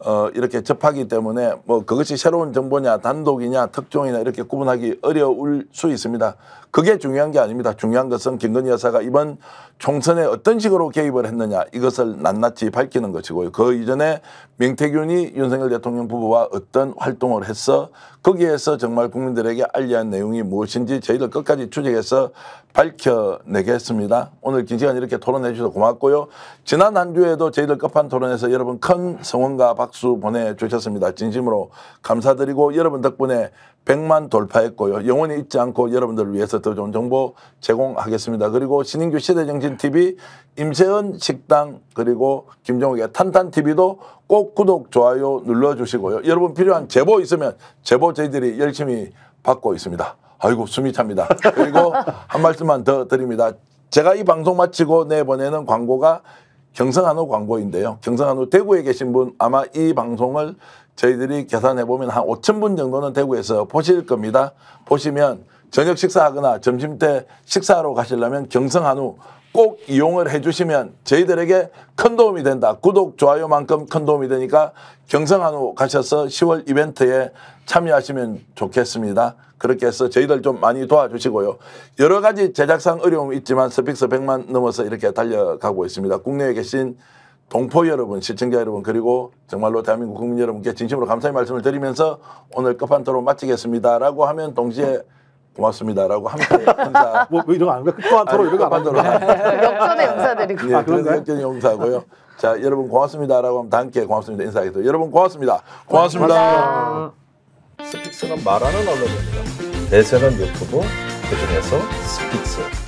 어, 이렇게 접하기 때문에 뭐 그것이 새로운 정보냐 단독이냐 특종이냐 이렇게 구분하기 어려울 수 있습니다. 그게 중요한 게 아닙니다. 중요한 것은 김건희 여사가 이번 총선에 어떤 식으로 개입을 했느냐 이것을 낱낱이 밝히는 것이고요. 그 이전에 명태균이 윤석열 대통령 부부와 어떤 활동을 했어 거기에서 정말 국민들에게 알리한 내용이 무엇인지 저희들 끝까지 추적해서 밝혀내겠습니다. 오늘 긴 시간 이렇게 토론해 주셔서 고맙고요. 지난 한 주에도 저희들 끝판 토론에서 여러분 큰 성원과 박수 보내주셨습니다. 진심으로 감사드리고 여러분 덕분에 100만 돌파했고요. 영원히 잊지 않고 여러분들을 위해서 더 좋은 정보 제공하겠습니다. 그리고 신인규 시대정신TV, 임세은 식당, 그리고 김종욱의 탄탄TV도 꼭 구독, 좋아요 눌러주시고요. 여러분 필요한 제보 있으면 제보 저희들이 열심히 받고 있습니다. 아이고 숨이 찹니다. 그리고 한 말씀만 더 드립니다. 제가 이 방송 마치고 내보내는 광고가 경성한우 광고인데요. 경성한우 대구에 계신 분 아마 이 방송을 저희들이 계산해 보면 한 5천 분 정도는 대구에서 보실 겁니다. 보시면 저녁 식사하거나 점심 때 식사하러 가시려면 경성한우 꼭 이용을 해주시면 저희들에게 큰 도움이 된다. 구독, 좋아요만큼 큰 도움이 되니까 경성한우 가셔서 10월 이벤트에 참여하시면 좋겠습니다. 그렇게 해서 저희들 좀 많이 도와주시고요. 여러 가지 제작상 어려움이 있지만 스픽스 100만 넘어서 이렇게 달려가고 있습니다. 국내에 계신 동포 여러분, 시청자 여러분, 그리고 정말로 대한민국 국민 여러분께 진심으로 감사의 말씀을 드리면서 오늘 끝판토로 마치겠습니다. 라고 하면 동시에 고맙습니다라고 함께 [laughs] 인사. 뭐, 뭐 이런 거안 끝판토로 이런 거안 만들어. 네, 역전의 용사들이고. 예, 아, 그래서 역전의 용사고요. 자, 여러분 고맙습니다라고 하면 다 함께 고맙습니다 인사하겠습니다. 여러분 고맙습니다. 고맙습니다. 고맙습니다. 스픽스는 말하는 언론입니다. 대세는 유튜브, 그중에서 스픽스.